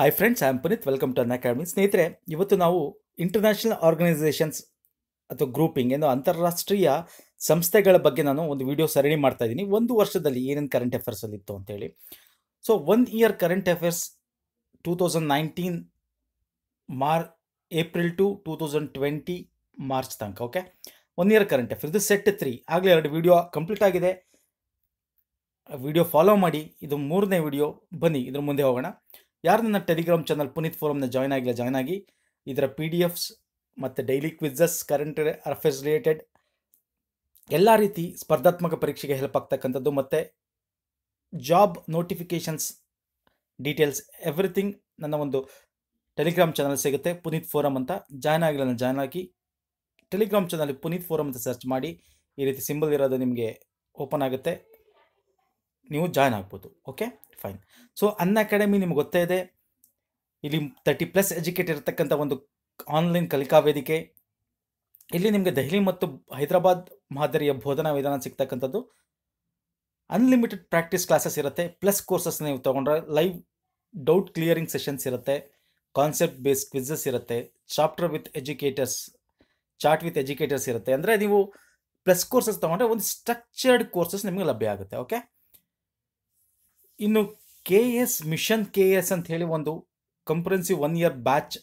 hi friends I am Puneet welcome to Unacademy ಸ್ನೇಹಿತರೆ ಇವತ್ತು ನಾವು ಇಂಟರ್ನ್ಯಾಷನಲ್ ಆರ್ಗನೈಸೇಷನ್ಸ್ ಅಥವಾ ಗ್ರೂಪಿಂಗ್ ಏನು ಅಂತಾರಾಷ್ಟ್ರೀಯ ಸಂಸ್ಥೆಗಳ ಬಗ್ಗೆ ನಾನು ಒಂದು ವಿಡಿಯೋ ಸರಣಿ ಮಾಡ್ತಾ ಇದ್ದೀನಿ ಒಂದು ವರ್ಷದಲ್ಲಿ ಏನೇನು ಕರೆಂಟ್ ಅಲ್ಲಿ ಇತ್ತು ಅಂತೇಳಿ so one year current affairs two thousand nineteen ಮಾರ್ April to two thousand twenty March ತನಕ okay one year current affairs ಇದು ಸೆಟ್ ತ್ರೀ ಆಗಲೇ ಎರಡು ವಿಡಿಯೋ ಕಂಪ್ಲೀಟ್ ಆಗಿದೆ ವಿಡಿಯೋ ಫಾಲೋ ಮಾಡಿ ಇದು ಮೂರನೇ ವಿಡಿಯೋ ಬನ್ನಿ ಇದ್ರ ಮುಂದೆ ಹೋಗೋಣ ಯಾರು ನನ್ನ ಟೆಲಿಗ್ರಾಮ್ ಚಾನಲ್ ಪುನೀತ್ ಫೋರಮ್ನ ಜಾಯ್ನ್ ಆಗಿಲ್ಲ ಜಾಯ್ನ್ ಆಗಿ ಇದರ ಪಿ ಡಿ ಎಫ್ಸ್ ಮತ್ತು daily quizzes current affairs related ಎಲ್ಲ ರೀತಿ ಸ್ಪರ್ಧಾತ್ಮಕ ಪರೀಕ್ಷೆಗೆ ಹೆಲ್ಪ್ ಆಗ್ತಕ್ಕಂಥದ್ದು ಮತ್ತು ಜಾಬ್ ನೋಟಿಫಿಕೇಷನ್ಸ್ ಡೀಟೇಲ್ಸ್ ಎವ್ರಿಥಿಂಗ್ ನನ್ನ ಒಂದು ಟೆಲಿಗ್ರಾಮ್ ಚಾನಲ್ ಸಿಗುತ್ತೆ ಪುನೀತ್ ಫೋರಮ್ ಅಂತ ಜಾಯ್ನ್ ಆಗಿಲ್ಲ ನಾನು ಜಾಯ್ನ್ ಆಗಿ ಟೆಲಿಗ್ರಾಮ್ ಚಾನಲ್ ಪುನೀತ್ ಫೋರಮ್ ಅಂತ ಸರ್ಚ್ ಮಾಡಿ ಈ ರೀತಿ ಸಿಂಬಲ್ ಇರೋದು ನಿಮಗೆ ಓಪನ್ ಆಗುತ್ತೆ ನೀವು ಜಾಯ್ನ್ ಆಗ್ಬೋದು okay fine so Unacademy ನಿಮ್ಗೆ ಗೊತ್ತೇ ಇದೆ ಇಲ್ಲಿ ತರ್ಟಿ ಪ್ಲಸ್ ಎಜುಕೇಟ್ ಇರತಕ್ಕಂಥ ಒಂದು ಆನ್ಲೈನ್ ಕಲಿಕಾ ವೇದಿಕೆ ಇಲ್ಲಿ ನಿಮಗೆ ದೆಹಲಿ ಮತ್ತು ಹೈದರಾಬಾದ್ ಮಾದರಿಯ ಬೋಧನಾ ವಿಧಾನ ಸಿಗ್ತಕ್ಕಂಥದ್ದು ಅನ್ಲಿಮಿಟೆಡ್ ಪ್ರಾಕ್ಟೀಸ್ ಕ್ಲಾಸಸ್ ಇರುತ್ತೆ ಪ್ಲಸ್ ಕೋರ್ಸಸ್ ನೀವು ತೊಗೊಂಡ್ರೆ ಲೈವ್ ಡೌಟ್ ಕ್ಲಿಯರಿಂಗ್ ಸೆಷನ್ಸ್ ಇರುತ್ತೆ ಕಾನ್ಸೆಪ್ಟ್ ಬೇಸ್ಡ್ ಕ್ವಿಜಸ್ ಇರುತ್ತೆ chapter with educators chat with educators ಇರುತ್ತೆ ಅಂದರೆ ನೀವು ಪ್ಲಸ್ ಕೋರ್ಸಸ್ ತೊಗೊಂಡ್ರೆ ಒಂದು ಸ್ಟ್ರಕ್ಚರ್ಡ್ ಕೋರ್ಸಸ್ ನಿಮಗೆ ಲಭ್ಯ ಆಗುತ್ತೆ ಓಕೆ ಇನ್ನು K S mission K S ಅಂತ ಹೇಳಿ ಒಂದು ಕಂಪ್ರೆನ್ಸಿವ್ ಒನ್ ಇಯರ್ ಬ್ಯಾಚ್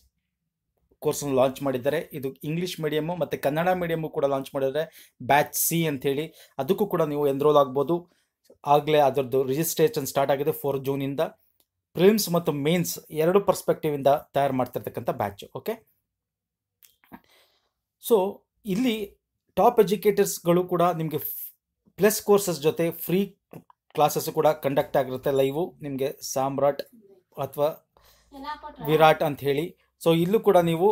ಕೋರ್ಸನ್ನು ಲಾಂಚ್ ಮಾಡಿದ್ದಾರೆ ಇದು ಇಂಗ್ಲೀಷ್ ಮೀಡಿಯಮ್ಮು ಮತ್ತು ಕನ್ನಡ ಮೀಡಿಯಮ್ಮು ಕೂಡ ಲಾಂಚ್ ಮಾಡಿದ್ದಾರೆ ಬ್ಯಾಚ್ ಸಿ ಅಂಥೇಳಿ ಅದಕ್ಕೂ ಕೂಡ ನೀವು ಎನ್ರೋಲ್ ಆಗ್ಬೋದು ಆಗಲೇ ಅದರದ್ದು ರಿಜಿಸ್ಟ್ರೇಷನ್ ಸ್ಟಾರ್ಟ್ ಆಗಿದೆ ಫೋರ್ ಜೂನಿಂದ ಪ್ರಿಮ್ಸ್ ಮತ್ತು ಮೇನ್ಸ್ ಎರಡು ಪರ್ಸ್ಪೆಕ್ಟಿವಿಂದ ತಯಾರು ಮಾಡ್ತಿರ್ತಕ್ಕಂಥ ಬ್ಯಾಚ್ ಓಕೆ ಸೊ ಇಲ್ಲಿ ಟಾಪ್ ಎಜುಕೇಟರ್ಸ್ಗಳು ಕೂಡ ನಿಮಗೆ ಪ್ಲಸ್ ಕೋರ್ಸಸ್ ಜೊತೆ ಫ್ರೀ ಕ್ಲಾಸಸ್ಸು ಕೂಡ ಕಂಡಕ್ಟ್ ಆಗಿರುತ್ತೆ ಲೈವು ನಿಮಗೆ ಸಾಮ್ರಾಟ್ ಅಥವಾ ವಿರಾಟ್ ಅಂತ ಹೇಳಿ ಸೊ ಇಲ್ಲೂ ಕೂಡ ನೀವು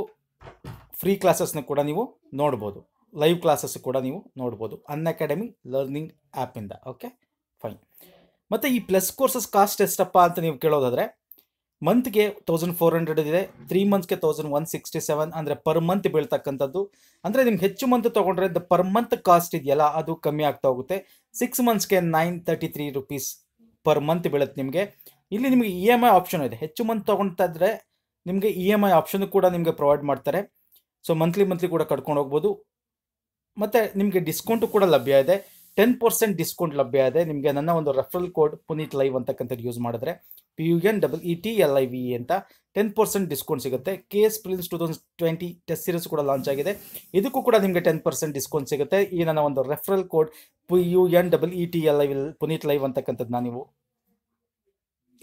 ಫ್ರೀ ಕ್ಲಾಸಸ್ನ ಕೂಡ ನೀವು ನೋಡ್ಬೋದು ಲೈವ್ ಕ್ಲಾಸಸ್ ಕೂಡ ನೀವು ನೋಡ್ಬೋದು ಅನ್ ಅಕಾಡೆಮಿ ಲರ್ನಿಂಗ್ ಆ್ಯಪಿಂದ ಓಕೆ ಫೈನ್ ಮತ್ತು ಈ ಪ್ಲಸ್ ಕೋರ್ಸಸ್ ಕಾಸ್ಟ್ ಎಷ್ಟಪ್ಪ ಅಂತ ನೀವು ಕೇಳೋದಾದರೆ ಮಂತ್ಗೆ ತೌಸಂಡ್ ಫೋರ್ ಹಂಡ್ರೆಡ್ ಇದೆ ತ್ರೀ ಮಂತ್ಸ್ಗೆ ತೌಸಂಡ್ ಒನ್ ಸಿಕ್ಸ್ಟಿ ಸೆವೆನ್ ಅಂದರೆ ಪರ್ ಮಂತ್ ಬೀಳ್ತಕ್ಕಂಥದ್ದು ಅಂದರೆ ನಿಮ್ಗೆ ಹೆಚ್ಚು ಮಂತ್ ತೊಗೊಂಡ್ರೆ ದ ಪರ್ ಮಂತ್ ಕಾಸ್ಟ್ ಇದೆಯಲ್ಲ ಅದು ಕಮ್ಮಿ ಆಗ್ತಾ ಹೋಗುತ್ತೆ ಸಿಕ್ಸ್ ಮಂತ್ಸ್ಗೆ nine thirty three rupees per month ಬೀಳುತ್ತೆ ನಿಮಗೆ ಇಲ್ಲಿ ನಿಮಗೆ ಇ ಎಮ್ ಐ ಆಪ್ಷನ್ ಇದೆ ಹೆಚ್ಚು ಮಂತ್ ತೊಗೊಳ್ತಾ ನಿಮಗೆ ಇ ಎಮ್ ಐ ಆಪ್ಷನ್ ಕೂಡ ನಿಮಗೆ ಪ್ರೊವೈಡ್ ಮಾಡ್ತಾರೆ ಸೊ ಮಂತ್ಲಿ ಮಂತ್ಲಿ ಕೂಡ ಕಟ್ಕೊಂಡು ಹೋಗ್ಬೋದು ಮತ್ತು ನಿಮಗೆ ಡಿಸ್ಕೌಂಟು ಕೂಡ ಲಭ್ಯ ಇದೆ ಟೆನ್ ಪರ್ಸೆಂಟ್ ಡಿಸ್ಕೌಂಟ್ ಲಭ್ಯ ಇದೆ ನಿಮಗೆ ನನ್ನ ಒಂದು ರೆಫರಲ್ ಕೋಡ್ ಪುನೀತ್ ಲೈವ್ ಅಂತಕ್ಕಂಥದ್ದು ಯೂಸ್ ಮಾಡಿದ್ರೆ P U N double E T L I V ಅಂತ ಟೆನ್ ಪರ್ಸೆಂಟ್ ಡಿಸ್ಕೌಂಟ್ ಸಿಗುತ್ತೆ K S prelims two thousand twenty test series ಕೂಡ ಲಾಂಚ್ ಆಗಿದೆ ಇದಕ್ಕೂ ಕೂಡ ನಿಮಗೆ ಟೆನ್ ಪರ್ಸೆಂಟ್ ಡಿಸ್ಕೌಂಟ್ ಸಿಗುತ್ತೆ ಈ ನನ್ನ ಒಂದು referral code P U N double E T L I V Puneet live ಅಂತಕ್ಕಂಥದ್ದನ್ನ ನೀವು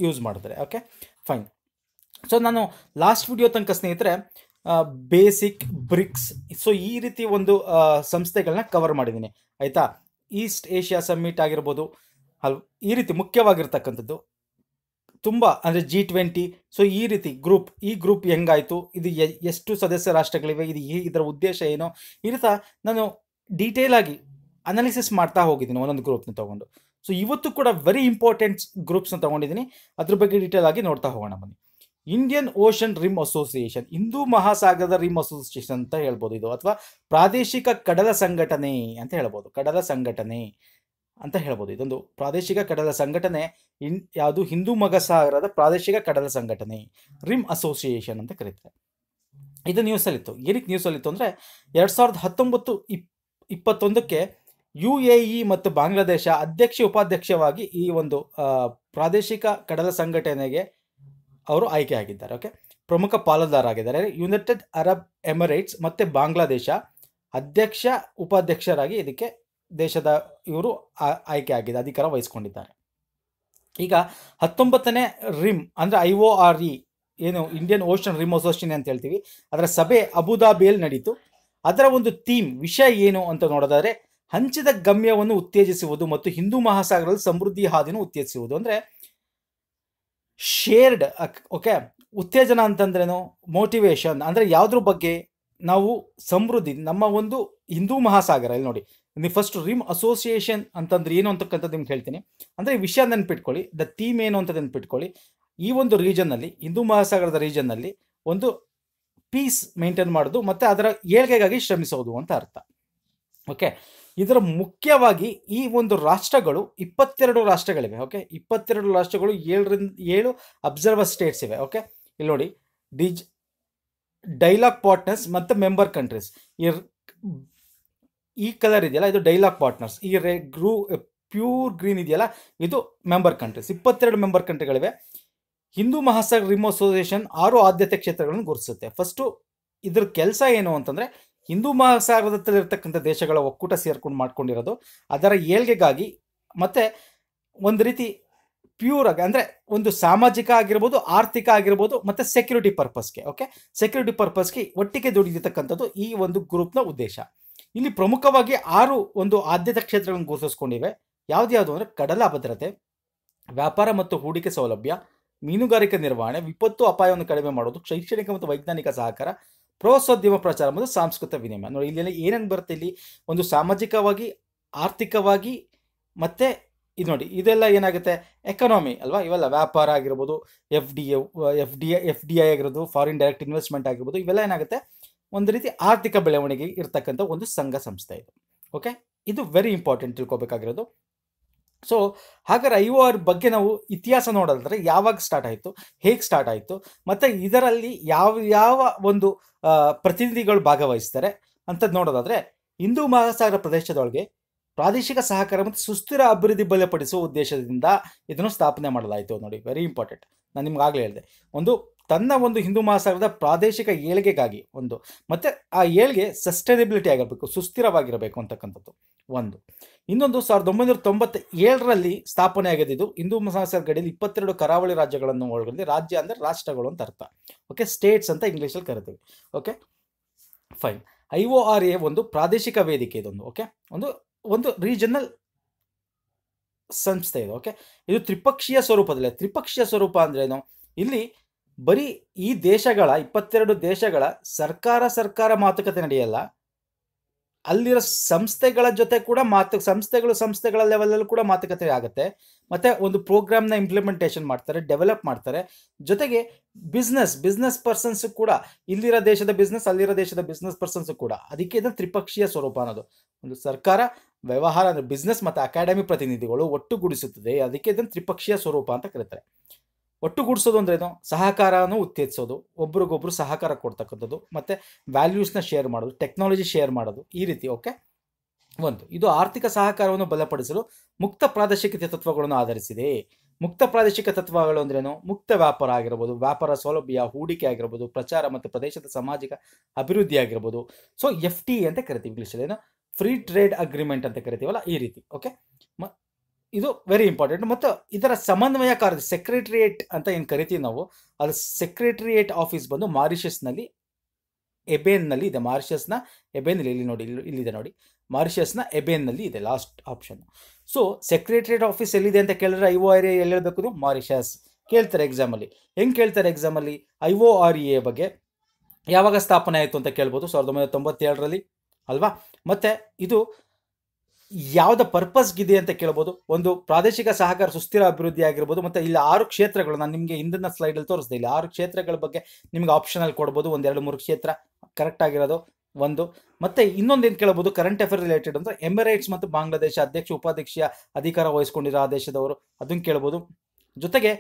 ಯೂಸ್ ಮಾಡಿದ್ರೆ ಓಕೆ ಫೈನ್ ಸೊ ನಾನು ಲಾಸ್ಟ್ ವಿಡಿಯೋ ತನಕ ಸ್ನೇಹಿತರೆ ಬೇಸಿಕ್ ಬ್ರಿಕ್ಸ್ ಸೊ ಈ ರೀತಿ ಒಂದು ಸಂಸ್ಥೆಗಳನ್ನ ಕವರ್ ಮಾಡಿದ್ದೀನಿ ಆಯಿತಾ ಈಸ್ಟ್ ಏಷ್ಯಾ ಸಮ್ಮಿಟ್ ಆಗಿರ್ಬೋದು ಅಲ್ವ ಈ ರೀತಿ ಮುಖ್ಯವಾಗಿರ್ತಕ್ಕಂಥದ್ದು ತುಂಬ ಅಂದರೆ ಜಿ ಟ್ವೆಂಟಿ ಸೊ ಈ ರೀತಿ ಗ್ರೂಪ್ ಈ ಗ್ರೂಪ್ ಹೆಂಗಾಯಿತು ಇದು ಎಷ್ಟು ಸದಸ್ಯ ರಾಷ್ಟ್ರಗಳಿವೆ ಇದು ಇದರ ಉದ್ದೇಶ ಏನು ಈ ನಾನು ಡೀಟೇಲ್ ಆಗಿ ಅನಾಲಿಸಿಸ್ ಮಾಡ್ತಾ ಹೋಗಿದ್ದೀನಿ ಒಂದೊಂದು ಗ್ರೂಪ್ನ ತೊಗೊಂಡು ಸೊ ಇವತ್ತು ಕೂಡ ವೆರಿ ಇಂಪಾರ್ಟೆಂಟ್ ಗ್ರೂಪ್ಸ್ನ ತೊಗೊಂಡಿದ್ದೀನಿ ಅದ್ರ ಬಗ್ಗೆ ಡೀಟೇಲ್ ಆಗಿ ನೋಡ್ತಾ ಹೋಗೋಣ ಬನ್ನಿ ಇಂಡಿಯನ್ ಓಷನ್ ರಿಮ್ ಅಸೋಸಿಯೇಷನ್ ಹಿಂದೂ ಮಹಾಸಾಗರದ ರಿಮ್ ಅಸೋಸಿಯೇಷನ್ ಅಂತ ಹೇಳ್ಬೋದು ಇದು ಅಥವಾ ಪ್ರಾದೇಶಿಕ ಕಡಲ ಸಂಘಟನೆ ಅಂತ ಹೇಳ್ಬೋದು ಕಡಲ ಸಂಘಟನೆ ಅಂತ ಹೇಳ್ಬೋದು ಇದೊಂದು ಪ್ರಾದೇಶಿಕ ಕಡಲ ಸಂಘಟನೆ ಇನ್ ಯಾವುದು ಹಿಂದೂ ಮಗಸಾಗರದ ಪ್ರಾದೇಶಿಕ ಕಡಲ ಸಂಘಟನೆ ರಿಮ್ ಅಸೋಸಿಯೇಷನ್ ಅಂತ ಕರೀತಾರೆ ಇದು ನ್ಯೂಸಲ್ಲಿತ್ತು ಏನಕ್ಕೆ ನ್ಯೂಸಲ್ಲಿತ್ತು ಅಂದರೆ ಎರಡು ಸಾವಿರದ ಹತ್ತೊಂಬತ್ತು ಇಪ್ ಇಪ್ಪತ್ತೊಂದಕ್ಕೆ ಯು ಎ ಇ ಮತ್ತು ಬಾಂಗ್ಲಾದೇಶ ಅಧ್ಯಕ್ಷ ಉಪಾಧ್ಯಕ್ಷವಾಗಿ ಈ ಒಂದು ಪ್ರಾದೇಶಿಕ ಕಡಲ ಸಂಘಟನೆಗೆ ಅವರು ಆಯ್ಕೆಯಾಗಿದ್ದಾರೆ ಓಕೆ ಪ್ರಮುಖ ಆಗಿದ್ದಾರೆ ಯುನೈಟೆಡ್ ಅರಬ್ ಎಮಿರೇಟ್ಸ್ ಮತ್ತು ಬಾಂಗ್ಲಾದೇಶ ಅಧ್ಯಕ್ಷ ಉಪಾಧ್ಯಕ್ಷರಾಗಿ ಇದಕ್ಕೆ ದೇಶದ ಇವರು ಆಯ್ಕೆ ಆಗಿದೆ ಅಧಿಕಾರ ವಹಿಸ್ಕೊಂಡಿದ್ದಾರೆ ಈಗ ಹತ್ತೊಂಬತ್ತನೇ ರಿಮ್ ಅಂದರೆ ಐ ಒ ಆರ್ ಇ ಏನು ಇಂಡಿಯನ್ ಓಷನ್ ರಿಮ್ ಅಸೋಸಿಯೇಷನ್ ಅಂತ ಹೇಳ್ತೀವಿ ಅದರ ಸಭೆ ಅಬುದಾಬಿಯಲ್ಲಿ ನಡೀತು ಅದರ ಒಂದು ಥೀಮ್ ವಿಷಯ ಏನು ಅಂತ ನೋಡೋದಾದ್ರೆ ಹಂಚಿದ ಗಮ್ಯವನ್ನು ಉತ್ತೇಜಿಸುವುದು ಮತ್ತು ಹಿಂದೂ ಮಹಾಸಾಗರದಲ್ಲಿ ಸಮೃದ್ಧಿ ಹಾದಿಯನ್ನು ಉತ್ತೇಜಿಸುವುದು ಅಂದರೆ ಶೇರ್ಡ್ ಓಕೆ ಉತ್ತೇಜನ ಅಂತಂದ್ರೇನು ಮೋಟಿವೇಶನ್ ಅಂದರೆ ಯಾವುದ್ರ ಬಗ್ಗೆ ನಾವು ಸಮೃದ್ಧಿ ನಮ್ಮ ಒಂದು ಹಿಂದೂ ಮಹಾಸಾಗರ ಇಲ್ಲಿ ನೋಡಿ ನೀವು ಫಸ್ಟ್ ರಿಮ್ ಅಸೋಸಿಯೇಷನ್ ಅಂತಂದ್ರೆ ಏನು ಅಂತಕ್ಕಂಥದ್ದು ನಿಮ್ಗೆ ಹೇಳ್ತೀನಿ ಅಂದರೆ ವಿಷಯ ನೆನ್ಪಿಟ್ಕೊಳ್ಳಿ ದ ಥೀಮ್ ಏನು ಅಂತ ನೆನ್ಪಿಟ್ಕೊಳ್ಳಿ ಈ ಒಂದು ರೀಜನ್ನಲ್ಲಿ ಹಿಂದೂ ಮಹಾಸಾಗರದ ರೀಜನ್ನಲ್ಲಿ ಒಂದು ಪೀಸ್ ಮೇಂಟೈನ್ ಮಾಡೋದು ಮತ್ತು ಅದರ ಏಳ್ಗೆಗಾಗಿ ಶ್ರಮಿಸೋದು ಅಂತ ಅರ್ಥ ಓಕೆ ಇದರ ಮುಖ್ಯವಾಗಿ ಈ ಒಂದು ರಾಷ್ಟ್ರಗಳು ಇಪ್ಪತ್ತೆರಡು ರಾಷ್ಟ್ರಗಳಿವೆ ಓಕೆ ಇಪ್ಪತ್ತೆರಡು ರಾಷ್ಟ್ರಗಳು ಏಳರಿಂದ ಏಳು ಅಬ್ಸರ್ವರ್ ಸ್ಟೇಟ್ಸ್ ಇವೆ ಓಕೆ ಇಲ್ಲಿ ನೋಡಿ ಡಿಜ್ ಡೈಲಾಗ್ ಪಾರ್ಟ್ನರ್ಸ್ ಮತ್ತು ಮೆಂಬರ್ ಕಂಟ್ರೀಸ್ ಈ ಈ ಕಲರ್ ಇದೆಯಲ್ಲ ಇದು ಡೈಲಾಗ್ ಪಾರ್ಟ್ನರ್ಸ್ ಈ ರೇ ಗ್ರೂ ಪ್ಯೂರ್ ಗ್ರೀನ್ ಇದೆಯಲ್ಲ ಇದು ಮೆಂಬರ್ ಕಂಟ್ರೀಸ್ ಇಪ್ಪತ್ತೆರಡು ಮೆಂಬರ್ ಕಂಟ್ರಿಗಳಿವೆ ಹಿಂದೂ ಮಹಾಸಾಗರ್ ರಿಮ್ ಅಸೋಸಿಯೇಷನ್ ಆರು ಆದ್ಯತೆ ಕ್ಷೇತ್ರಗಳನ್ನು ಗುರುತಿಸುತ್ತೆ ಫಸ್ಟು ಇದ್ರ ಕೆಲಸ ಏನು ಅಂತಂದರೆ ಹಿಂದೂ ಮಹಾಸಾಗರದಲ್ಲಿರ್ತಕ್ಕಂಥ ದೇಶಗಳ ಒಕ್ಕೂಟ ಸೇರ್ಕೊಂಡು ಮಾಡ್ಕೊಂಡಿರೋದು ಅದರ ಏಳ್ಗೆಗಾಗಿ ಮತ್ತು ಒಂದು ರೀತಿ ಪ್ಯೂರ್ ಆಗಿ ಅಂದರೆ ಒಂದು ಸಾಮಾಜಿಕ ಆಗಿರ್ಬೋದು ಆರ್ಥಿಕ ಆಗಿರ್ಬೋದು ಮತ್ತು ಸೆಕ್ಯೂರಿಟಿ ಪರ್ಪಸ್ಗೆ ಓಕೆ ಸೆಕ್ಯೂರಿಟಿ ಪರ್ಪಸ್ಗೆ ಒಟ್ಟಿಗೆ ದುಡಿದಿರ್ತಕ್ಕಂಥದ್ದು ಈ ಒಂದು ಗ್ರೂಪ್ನ ಉದ್ದೇಶ ಇಲ್ಲಿ ಪ್ರಮುಖವಾಗಿ ಆರು ಒಂದು ಆದ್ಯತಾ ಕ್ಷೇತ್ರಗಳನ್ನು ಗುರುತಿಸ್ಕೊಂಡಿವೆ ಯಾವ್ದ್ಯಾವುದು ಅಂದರೆ ಕಡಲ ಭದ್ರತೆ ವ್ಯಾಪಾರ ಮತ್ತು ಹೂಡಿಕೆ ಸೌಲಭ್ಯ ಮೀನುಗಾರಿಕೆ ನಿರ್ವಹಣೆ ವಿಪತ್ತು ಅಪಾಯವನ್ನು ಕಡಿಮೆ ಮಾಡೋದು ಶೈಕ್ಷಣಿಕ ಮತ್ತು ವೈಜ್ಞಾನಿಕ ಸಹಕಾರ ಪ್ರವಾಸೋದ್ಯಮ ಪ್ರಚಾರ ಮತ್ತು ಸಾಂಸ್ಕೃತಿಕ ವಿನಿಮಯ ನೋಡಿ ಇಲ್ಲಿ ಏನೇನು ಬರುತ್ತೆ ಇಲ್ಲಿ ಒಂದು ಸಾಮಾಜಿಕವಾಗಿ ಆರ್ಥಿಕವಾಗಿ ಮತ್ತು ಇದು ನೋಡಿ ಇದೆಲ್ಲ ಏನಾಗುತ್ತೆ ಎಕನಾಮಿ ಅಲ್ವಾ ಇವೆಲ್ಲ ವ್ಯಾಪಾರ ಆಗಿರ್ಬೋದು F D F D F D I ಆಗಿರ್ಬೋದು ಫಾರಿನ್ ಡೈರೆಕ್ಟ್ ಇನ್ವೆಸ್ಟ್ಮೆಂಟ್ ಆಗಿರ್ಬೋದು ಇವೆಲ್ಲ ಏನಾಗುತ್ತೆ ಒಂದು ರೀತಿ ಆರ್ಥಿಕ ಬೆಳವಣಿಗೆ ಇರತಕ್ಕಂಥ ಒಂದು ಸಂಘ ಸಂಸ್ಥೆ ಇದು ಓಕೆ ಇದು ವೆರಿ ಇಂಪಾರ್ಟೆಂಟ್ ತಿಳ್ಕೊಬೇಕಾಗಿರೋದು ಸೊ ಹಾಗಾದ್ರೆ ಐ ಒ ಆರ್ ಬಗ್ಗೆ ನಾವು ಇತಿಹಾಸ ನೋಡೋದಾದ್ರೆ ಯಾವಾಗ ಸ್ಟಾರ್ಟ್ ಆಯಿತು ಹೇಗೆ ಸ್ಟಾರ್ಟ್ ಆಯಿತು ಮತ್ತು ಇದರಲ್ಲಿ ಯಾವ ಯಾವ ಒಂದು ಪ್ರತಿನಿಧಿಗಳು ಭಾಗವಹಿಸ್ತಾರೆ ಅಂಥದ್ದು ನೋಡೋದಾದರೆ ಹಿಂದೂ ಮಹಾಸಾಗರ ಪ್ರದೇಶದೊಳಗೆ ಪ್ರಾದೇಶಿಕ ಸಹಕಾರ ಮತ್ತು ಸುಸ್ಥಿರ ಅಭಿವೃದ್ಧಿ ಬಲಪಡಿಸುವ ಉದ್ದೇಶದಿಂದ ಇದನ್ನು ಸ್ಥಾಪನೆ ಮಾಡಲಾಯಿತು ನೋಡಿ ವೆರಿ ಇಂಪಾರ್ಟೆಂಟ್ ನಾನು ನಿಮ್ಗಾಗಲೇ ಹೇಳಿದೆ ಒಂದು ತನ್ನ ಒಂದು ಹಿಂದೂ ಮಹಾಸಾಗರದ ಪ್ರಾದೇಶಿಕ ಏಳಿಗೆಗಾಗಿ ಒಂದು ಮತ್ತು ಆ ಏಳಿಗೆ ಸಸ್ಟೈನಬಿಲಿಟಿ ಆಗಿರಬೇಕು ಸುಸ್ಥಿರವಾಗಿರಬೇಕು ಅಂತಕ್ಕಂಥದ್ದು ಒಂದು ಇನ್ನೊಂದು ಸಾವಿರದ ಒಂಬೈನೂರ ತೊಂಬತ್ತ ಏಳರಲ್ಲಿ ಸ್ಥಾಪನೆ ಆಗಿದ್ದು ಹಿಂದೂ ಮಹಾಸಾಗರ ಗಡಿಯಲ್ಲಿ ಇಪ್ಪತ್ತೆರಡು ಕರಾವಳಿ ರಾಜ್ಯಗಳನ್ನು ಒಳಗೊಂಡಿದೆ ರಾಜ್ಯ ಅಂದರೆ ರಾಷ್ಟ್ರಗಳು ಅಂತ ಅರ್ಥ ಓಕೆ ಸ್ಟೇಟ್ಸ್ ಅಂತ ಇಂಗ್ಲೀಷಲ್ಲಿ ಕರಿತೀವಿ okay fine I O R A ಒಂದು ಪ್ರಾದೇಶಿಕ ವೇದಿಕೆ ಇದೊಂದು ಓಕೆ ಒಂದು ಒಂದು ರೀಜನಲ್ ಸಂಸ್ಥೆ ಇದು ಓಕೆ ಇದು ತ್ರಿಪಕ್ಷೀಯ ಸ್ವರೂಪದಲ್ಲಿ ತ್ರಿಪಕ್ಷೀಯ ಸ್ವರೂಪ ಅಂದ್ರೇನು ಇಲ್ಲಿ ಬರೀ ಈ ದೇಶಗಳ ಇಪ್ಪತ್ತೆರಡು ದೇಶಗಳ ಸರ್ಕಾರ ಸರ್ಕಾರ ಮಾತುಕತೆ ನಡೆಯಲ್ಲ ಅಲ್ಲಿರೋ ಸಂಸ್ಥೆಗಳ ಜೊತೆ ಕೂಡ ಮಾತು ಸಂಸ್ಥೆಗಳು ಸಂಸ್ಥೆಗಳ ಲೆವೆಲಲ್ಲೂ ಕೂಡ ಮಾತುಕತೆ ಆಗುತ್ತೆ ಮತ್ತು ಒಂದು ಪ್ರೋಗ್ರಾಮ್ನ ಇಂಪ್ಲಿಮೆಂಟೇಷನ್ ಮಾಡ್ತಾರೆ ಡೆವಲಪ್ ಮಾಡ್ತಾರೆ ಜೊತೆಗೆ ಬಿಸ್ನೆಸ್ ಬಿಸ್ನೆಸ್ ಪರ್ಸನ್ಸ್ ಕೂಡ ಇಲ್ಲಿರೋ ದೇಶದ ಬಿಸ್ನೆಸ್ ಅಲ್ಲಿರೋ ದೇಶದ ಬಿಸ್ನೆಸ್ ಪರ್ಸನ್ಸು ಕೂಡ ಅದಕ್ಕೆ ಇದನ್ನು ತ್ರಿಪಕ್ಷೀಯ ಸ್ವರೂಪ ಅನ್ನೋದು ಒಂದು ಸರ್ಕಾರ ವ್ಯವಹಾರ ಅಂದರೆ ಬಿಸ್ನೆಸ್ ಮತ್ತು ಅಕಾಡೆಮಿ ಪ್ರತಿನಿಧಿಗಳು ಒಟ್ಟುಗೂಡಿಸುತ್ತದೆ ಅದಕ್ಕೆ ಇದನ್ನು ತ್ರಿಪಕ್ಷೀಯ ಸ್ವರೂಪ ಅಂತ ಕರೀತಾರೆ ಒಟ್ಟುಗೂಡಿಸೋದು ಅಂದ್ರೆ ಏನು ಸಹಕಾರನೂ ಉತ್ತೇಜಿಸೋದು ಒಬ್ರಿಗೊಬ್ರು ಸಹಕಾರ ಕೊಡ್ತಕ್ಕಂಥದ್ದು ಮತ್ತು ವ್ಯಾಲ್ಯೂಸ್ನ ಶೇರ್ ಮಾಡೋದು ಟೆಕ್ನಾಲಜಿ ಶೇರ್ ಮಾಡೋದು ಈ ರೀತಿ ಓಕೆ ಒಂದು ಇದು ಆರ್ಥಿಕ ಸಹಕಾರವನ್ನು ಬಲಪಡಿಸಲು ಮುಕ್ತ ಪ್ರಾದೇಶಿಕ ತತ್ವಗಳನ್ನು ಆಧರಿಸಿದೆ ಮುಕ್ತ ಪ್ರಾದೇಶಿಕ ತತ್ವಗಳು ಅಂದ್ರೇನು ಮುಕ್ತ ವ್ಯಾಪಾರ ಆಗಿರ್ಬೋದು ವ್ಯಾಪಾರ ಸೌಲಭ್ಯ ಹೂಡಿಕೆ ಆಗಿರ್ಬೋದು ಪ್ರಚಾರ ಮತ್ತು ಪ್ರದೇಶದ ಸಾಮಾಜಿಕ ಅಭಿವೃದ್ಧಿ ಆಗಿರ್ಬೋದು ಸೊ ಎಫ್ ಟಿ ಅಂತ ಕರಿತೀವಿ ಇಂಗ್ಲೀಷಲ್ಲಿ ಏನು ಫ್ರೀ ಟ್ರೇಡ್ ಅಗ್ರಿಮೆಂಟ್ ಅಂತ ಕರಿತೀವಲ್ಲ ಈ ರೀತಿ ಓಕೆ ಇದು ವೆರಿ ಇಂಪಾರ್ಟೆಂಟ್ ಮತ್ತು ಇದರ ಸಮನ್ವಯ ಕಾರ್ಯ ಸೆಕ್ರೆಟರಿಯೇಟ್ ಅಂತ ಏನು ಕರಿತೀವಿ ನಾವು ಅದು ಸೆಕ್ರೆಟರಿಯೇಟ್ ಆಫೀಸ್ ಬಂದು ಮಾರಿಷಸ್ನಲ್ಲಿ ಎಬೇನ್ನಲ್ಲಿ ಇದೆ ಮಾರಿಷಸ್ನ ಎಬೇನಲ್ಲಿ ಇಲ್ಲಿ ನೋಡಿ ಇಲ್ಲಿ ಇಲ್ಲಿದೆ ನೋಡಿ ಮಾರಿಷಸ್ನ ಎಬೇನ್ನಲ್ಲಿ ಇದೆ last option so secretariat office ಎಲ್ಲಿದೆ ಅಂತ ಕೇಳಿದ್ರೆ ಐ ಒ ಆರ್ ಎ ಎಲ್ಲಿ ಹೇಳಬೇಕು ಮಾರಿಷಸ್ ಕೇಳ್ತಾರೆ ಎಕ್ಸಾಮಲ್ಲಿ ಹೆಂಗೆ ಕೇಳ್ತಾರೆ ಎಕ್ಸಾಮಲ್ಲಿ ಐ ಒ ಆರ್ ಎ ಬಗ್ಗೆ ಯಾವಾಗ ಸ್ಥಾಪನೆ ಆಯಿತು ಅಂತ ಕೇಳ್ಬೋದು ಸಾವಿರದ ಒಂಬೈನೂರ ತೊಂಬತ್ತೇಳರಲ್ಲಿ ಅಲ್ವಾ ಮತ್ತು ಇದು ಯಾವ್ದು ಪರ್ಪಸ್ಗಿದೆ ಅಂತ ಕೇಳ್ಬೋದು ಒಂದು ಪ್ರಾದೇಶಿಕ ಸಹಕಾರ ಸುಸ್ಥಿರ ಅಭಿವೃದ್ಧಿ ಆಗಿರ್ಬೋದು ಮತ್ತು ಇಲ್ಲಿ ಆರು ಕ್ಷೇತ್ರಗಳು ನಾನು ನಿಮಗೆ ಹಿಂದಿನ ಸ್ಲೈಡಲ್ಲಿ ತೋರಿಸ್ದೆ ಇಲ್ಲಿ ಆರು ಕ್ಷೇತ್ರಗಳ ಬಗ್ಗೆ ನಿಮ್ಗೆ ಆಪ್ಷನಲ್ಲಿ ಕೊಡ್ಬೋದು ಒಂದೆರಡು ಮೂರು ಕ್ಷೇತ್ರ ಕರೆಕ್ಟ್ ಆಗಿರೋದು ಒಂದು ಮತ್ತೆ ಏನು ಕೇಳಬಹುದು ಕರೆಂಟ್ ಅಫೇರ್ ರಿಲೇಟೆಡ್ ಅಂದ್ರೆ ಎಮಿರೇಟ್ಸ್ ಮತ್ತು ಬಾಂಗ್ಲಾದೇಶ ಅಧ್ಯಕ್ಷ ಉಪಾಧ್ಯಕ್ಷೀಯ ಅಧಿಕಾರ ವಹಿಸ್ಕೊಂಡಿರೋ ಆ ದೇಶದವರು ಅದನ್ನು ಕೇಳ್ಬೋದು ಜೊತೆಗೆ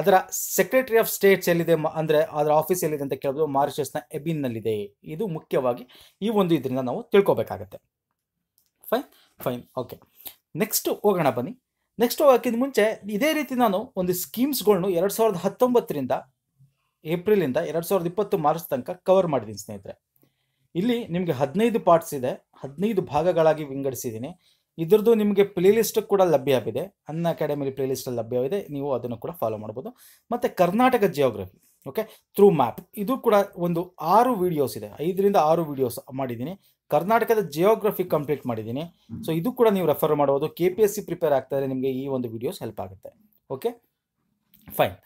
ಅದರ ಸೆಕ್ರೆಟರಿ ಆಫ್ ಸ್ಟೇಟ್ಸ್ ಎಲ್ಲಿದೆ ಅಂದರೆ ಅದರ ಆಫೀಸ್ ಎಲ್ಲಿದೆ ಅಂತ ಕೇಳಬಹುದು ಮಾರಿಷಸ್ನ ಎಬಿನ್ನಲ್ಲಿದೆ ಇದು ಮುಖ್ಯವಾಗಿ ಈ ಒಂದು ಇದರಿಂದ ನಾವು ತಿಳ್ಕೊಬೇಕಾಗತ್ತೆ ಫೈನ್ ಫೈನ್ ಓಕೆ ನೆಕ್ಸ್ಟ್ ಹೋಗೋಣ ಬನ್ನಿ ನೆಕ್ಸ್ಟ್ ಹೋಗೋಕ್ಕಿಂತ ಮುಂಚೆ ಇದೇ ರೀತಿ ನಾನು ಒಂದು ಸ್ಕೀಮ್ಸ್ಗಳ್ನು ಎರಡು ಸಾವಿರದ ಹತ್ತೊಂಬತ್ತರಿಂದ ಏಪ್ರಿಲಿಂದ ಎರಡು ಸಾವಿರದ ಇಪ್ಪತ್ತು ಮಾರ್ಚ್ ತನಕ ಕವರ್ ಮಾಡಿದ್ದೀನಿ ಸ್ನೇಹಿತರೆ ಇಲ್ಲಿ ನಿಮಗೆ ಹದಿನೈದು ಪಾರ್ಟ್ಸ್ ಇದೆ ಹದಿನೈದು ಭಾಗಗಳಾಗಿ ವಿಂಗಡಿಸಿದ್ದೀನಿ ಇದ್ರದ್ದು ನಿಮಗೆ ಪ್ಲೇ ಲಿಸ್ಟ್ ಕೂಡ ಲಭ್ಯವಿದೆ ಅನ್ನ ಅಕಾಡೆಮಿಲಿ ಪ್ಲೇ ಲಭ್ಯವಿದೆ ನೀವು ಅದನ್ನು ಕೂಡ ಫಾಲೋ ಮಾಡ್ಬೋದು ಮತ್ತು Karnataka geography okay through map ಇದು ಕೂಡ ಒಂದು ಆರು ವಿಡಿಯೋಸ್ ಇದೆ ಐದರಿಂದ ಆರು ವಿಡಿಯೋಸ್ ಮಾಡಿದ್ದೀನಿ ಕರ್ನಾಟಕದ ಜಿಯೋಗ್ರಫಿ ಕಂಪ್ಲೀಟ್ ಮಾಡಿದ್ದೀನಿ ಸೊ ಇದು ಕೂಡ ನೀವು ರೆಫರ್ ಮಾಡ್ಬೋದು K P S C prepare ಆಗ್ತಾಯಿದ್ರೆ ನಿಮಗೆ ಈ ಒಂದು ವಿಡಿಯೋಸ್ ಹೆಲ್ಪ್ ಆಗುತ್ತೆ ಓಕೆ ಫೈನ್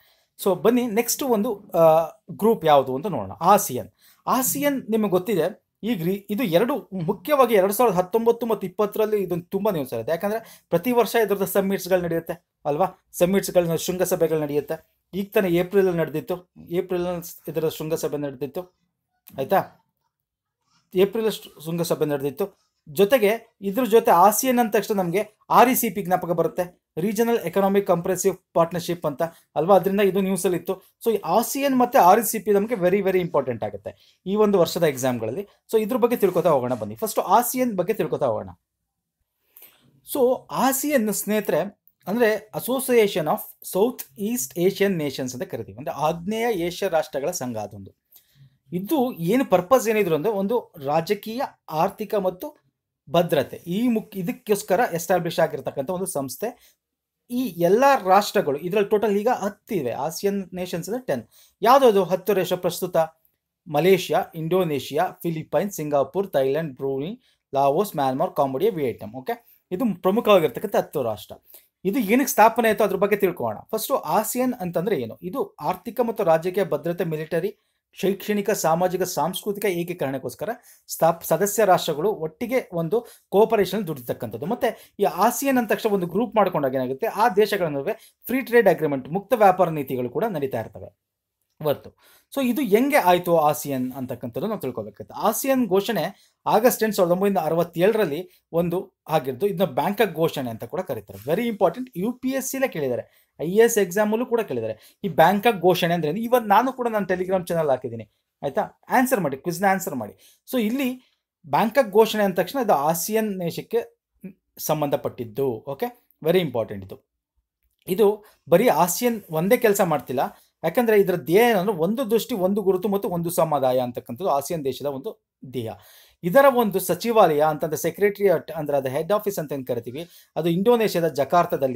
ಸೊ ಬನ್ನಿ ನೆಕ್ಸ್ಟ್ ಒಂದು ಗ್ರೂಪ್ ಯಾವುದು ಅಂತ ನೋಡೋಣ ಆಸಿಯನ್ ಆಸಿಯನ್ ನಿಮಗೆ ಗೊತ್ತಿದೆ ಈಗ ರೀ ಇದು ಎರಡು ಮುಖ್ಯವಾಗಿ ಎರಡು ಸಾವಿರದ ಹತ್ತೊಂಬತ್ತು ಮತ್ತು ಇಪ್ಪತ್ತರಲ್ಲಿ ಇದೊಂದು ತುಂಬ ನ್ಯೂಸ್ ಇರುತ್ತೆ ಯಾಕಂದರೆ ಪ್ರತಿ ವರ್ಷ ಇದ್ರದ್ದು ಸಮ್ಮಿಟ್ಸ್ಗಳು ನಡೆಯುತ್ತೆ ಅಲ್ವಾ ಸಮ್ಮಿಟ್ಸ್ಗಳನ್ನ ಶೃಂಗಸಭೆಗಳು ನಡೆಯುತ್ತೆ ಈಗ ತಾನೇ ಏಪ್ರಿಲಲ್ಲಿ ನಡೆದಿತ್ತು ಏಪ್ರಿಲ್ ಇದರ ಶೃಂಗಸಭೆ ನಡೆದಿತ್ತು ಆಯಿತಾ ಏಪ್ರಿಲ್ ಶೃಂಗಸಭೆ ನಡೆದಿತ್ತು ಜೊತೆಗೆ ಇದ್ರ ಜೊತೆ ಆಸಿಯನ್ ಅಂದ ತಕ್ಷಣ ನಮಗೆ ಆರ್ ಇ ಸಿ ಪಿ ಜ್ಞಾಪಕ ಬರುತ್ತೆ ರೀಜನಲ್ ಎಕನಾಮಿಕ್ ಕಂಪ್ರೆಸಿವ್ ಪಾರ್ಟ್ನರ್ಶಿಪ್ ಅಂತ ಅಲ್ವಾ ಅದರಿಂದ ಇದು ನ್ಯೂಸಲ್ಲಿ ಇತ್ತು ಸೊ ಈ ಆಸಿಯನ್ ಮತ್ತು ಆರ್ ಇ ಸಿ ಪಿ ನಮಗೆ ವೆರಿ ವೆರಿ ಇಂಪಾರ್ಟೆಂಟ್ ಆಗುತ್ತೆ ಈ ಒಂದು ವರ್ಷದ ಎಕ್ಸಾಮ್ಗಳಲ್ಲಿ ಸೊ ಇದ್ರ ಬಗ್ಗೆ ತಿಳ್ಕೊತಾ ಹೋಗೋಣ ಬನ್ನಿ ಫಸ್ಟ್ ಆಸಿಯನ್ ಬಗ್ಗೆ ತಿಳ್ಕೊತಾ ಹೋಗೋಣ ಸೊ ಆಸಿಯನ್ ಸ್ನೇಹಿತರೆ ಅಂದರೆ association of south East Asian Nations ಅಂತ ಕರಿತೀವಿ ಅಂದರೆ ಆಗ್ನೇಯ ಏಷ್ಯಾ ರಾಷ್ಟ್ರಗಳ ಸಂಘ ಅದೊಂದು ಇದು ಏನು ಪರ್ಪಸ್ ಏನಿದ್ರು ಅಂದರೆ ಒಂದು ರಾಜಕೀಯ ಆರ್ಥಿಕ ಮತ್ತು ಭದ್ರತೆ ಈ ಮುಕ್ ಇದಕ್ಕೋಸ್ಕರ ಎಸ್ಟಾಬ್ಲಿಷ್ ಆಗಿರ್ತಕ್ಕಂಥ ಒಂದು ಸಂಸ್ಥೆ ಈ ಎಲ್ಲ ರಾಷ್ಟ್ರಗಳು ಇದರಲ್ಲಿ ಟೋಟಲ್ ಈಗ ಹತ್ತಿವೆ ಆಸಿಯನ್ ನೇಷನ್ಸ್ ಅಂದ್ರೆ ಟೆನ್ ಯಾವುದಾದ್ರು ಹತ್ತು ದೇಶ ಪ್ರಸ್ತುತ Malaysia Indonesia Philippines Singapore Thailand Brunei Laos Myanmar Cambodia Vietnam okay ಇದು ಪ್ರಮುಖವಾಗಿರ್ತಕ್ಕಂಥ ಹತ್ತು ರಾಷ್ಟ್ರ ಇದು ಏನಕ್ಕೆ ಸ್ಥಾಪನೆ ಆಯಿತು ಅದ್ರ ಬಗ್ಗೆ ತಿಳ್ಕೊಳ್ಳೋಣ ಫಸ್ಟು ಆಸಿಯನ್ ಅಂತಂದರೆ ಏನು ಇದು ಆರ್ಥಿಕ ಮತ್ತು ರಾಜಕೀಯ ಭದ್ರತೆ ಮಿಲಿಟರಿ ಶೈಕ್ಷಣಿಕ ಸಾಮಾಜಿಕ ಸಾಂಸ್ಕೃತಿಕ ಏಕೀಕರಣಕ್ಕೋಸ್ಕರ ಸ್ಥಾಪ್ ಸದಸ್ಯ ರಾಷ್ಟ್ರಗಳು ಒಟ್ಟಿಗೆ ಒಂದು ಕೋಪರೇಷನ್ ದುಡಿತಕ್ಕಂಥದ್ದು ಮತ್ತೆ ಈ ಆಸಿಯನ್ ಅಂದ ತಕ್ಷಣ ಒಂದು ಗ್ರೂಪ್ ಮಾಡ್ಕೊಂಡಾಗ ಏನಾಗುತ್ತೆ ಆ ದೇಶಗಳ ನಡುವೆ ಫ್ರೀ ಟ್ರೇಡ್ ಅಗ್ರಿಮೆಂಟ್ ಮುಕ್ತ ವ್ಯಾಪಾರ ನೀತಿಗಳು ಕೂಡ ನಡೀತಾ ಇರ್ತವೆ ಇವತ್ತು ಸೊ ಇದು ಹೆಂಗೆ ಆಯಿತು ಆಸಿಯನ್ ಅಂತಕ್ಕಂಥದ್ದು ನಾವು ತಿಳ್ಕೊಬೇಕಾಗುತ್ತೆ ಆಸಿಯನ್ ಘೋಷಣೆ ಆಗಸ್ಟ್ ಎಂಟು ಸಾವಿರದ ಒಂಬೈನೂರ ಅರವತ್ತೇಳರಲ್ಲಿ ಒಂದು ಆಗಿರೋದು ಇದನ್ನ ಬ್ಯಾಂಕಾಕ್ ಘೋಷಣೆ ಅಂತ ಕೂಡ ಕರೀತಾರೆ very important U P S C ಕೇಳಿದ್ದಾರೆ ಐ ಎ ಎಸ್ ಎಕ್ಸಾಮಲ್ಲೂ ಕೂಡ ಕೇಳಿದ್ದಾರೆ ಈ ಬ್ಯಾಂಕಕ್ ಘೋಷಣೆ ಅಂದ್ರೆ ಇವತ್ತು ನಾನು ಕೂಡ ನಾನು ಟೆಲಿಗ್ರಾಮ್ ಚಾನಲ್ ಹಾಕಿದ್ದೀನಿ ಆಯ್ತಾ ಆನ್ಸರ್ ಮಾಡಿ ಕ್ವಿಸ್ನ ಆನ್ಸರ್ ಮಾಡಿ ಸೊ ಇಲ್ಲಿ ಬ್ಯಾಂಕಾಕ್ ಘೋಷಣೆ ಅಂದ ತಕ್ಷಣ ಇದು ಆಸಿಯನ್ ದೇಶಕ್ಕೆ ಸಂಬಂಧಪಟ್ಟಿದ್ದು ಓಕೆ ವೆರಿ ಇಂಪಾರ್ಟೆಂಟ್ ಇದು ಇದು ಬರೀ ಆಸಿಯನ್ ಒಂದೇ ಕೆಲಸ ಮಾಡ್ತಿಲ್ಲ ಯಾಕಂದ್ರೆ ಇದರ ಧ್ಯೇಯ ಏನಂದ್ರೆ ಒಂದು ದೃಷ್ಟಿ ಒಂದು ಗುರುತು ಮತ್ತು ಒಂದು ಸಮುದಾಯ ಅಂತಕ್ಕಂಥದ್ದು ಆಸಿಯನ್ ದೇಶದ ಒಂದು ಧ್ಯೇಯ ಇದರ ಒಂದು ಸಚಿವಾಲಯ ಅಂತಂದ್ರೆ ಸೆಕ್ರೆಟರಿಯೇಟ್ ಅಂದ್ರೆ ಅದು ಹೆಡ್ ಆಫೀಸ್ ಅಂತ ಏನು ಕರಿತೀವಿ ಅದು ಇಂಡೋನೇಷ್ಯಾದ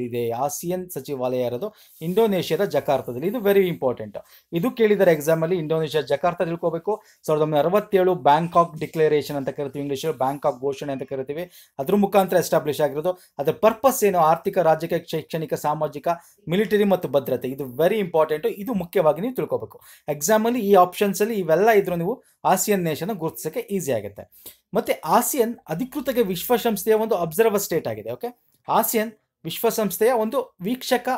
ಇದೆ ಆಸಿಯನ್ ಸಚಿವಾಲಯ ಇರೋದು ಇಂಡೋನೇಷ್ಯಾದ ಜಕಾರ್ತದಲ್ಲಿ ಇದು ವೆರಿ ಇಂಪಾರ್ಟೆಂಟ್ ಇದು ಕೇಳಿದರೆ ಅಲ್ಲಿ ಇಂಡೋನೇಷ್ಯಾ ಜಕಾರ್ತ ತಿಳ್ಕೋಬೇಕು ಸಾವಿರದ ಒಂಬೈನೂರ ಅರವತ್ತೇಳು ಬ್ಯಾಂಕಾಕ್ ಡಿಕ್ಲರೇಷನ್ ಅಂತ ಕರಿತೀವಿ ಇಂಗ್ಲೀಷ್ ಬ್ಯಾಂಕಾಕ್ ಘೋಷಣೆ ಅಂತ ಕರಿತೀವಿ ಅದ್ರ ಮುಖಾಂತರ ಎಸ್ಟಾಬ್ಲಿಷ್ ಆಗಿರೋದು ಅದರ ಪರ್ಪಸ್ ಏನು ಆರ್ಥಿಕ ರಾಜಕೀಯ ಶೈಕ್ಷಣಿಕ ಸಾಮಾಜಿಕ ಮಿಲಿಟರಿ ಮತ್ತು ಭದ್ರತೆ ಇದು ವೆರಿ ಇಂಪಾರ್ಟೆಂಟ್ ಇದು ಮುಖ್ಯವಾಗಿ ನೀವು ತಿಳ್ಕೋಬೇಕು ಅಲ್ಲಿ ಈ ಆಪ್ಷನ್ಸ್ ಅಲ್ಲಿ ಇವೆಲ್ಲ ಇದ್ರು ನೀವು ಆಸಿಯನ್ ನೇಷನ್ ಗುರುತಿಸೋಕ್ಕೆ ಈಸಿ ಆಗುತ್ತೆ ಮತ್ತೆ ಆಸಿಯನ್ ಅಧಿಕೃತಗೆ ವಿಶ್ವಸಂಸ್ಥೆಯ ಒಂದು ಅಬ್ಸರ್ವರ್ ಸ್ಟೇಟ್ ಆಗಿದೆ ಓಕೆ ಆಸಿಯನ್ ವಿಶ್ವಸಂಸ್ಥೆಯ ಒಂದು ವೀಕ್ಷಕ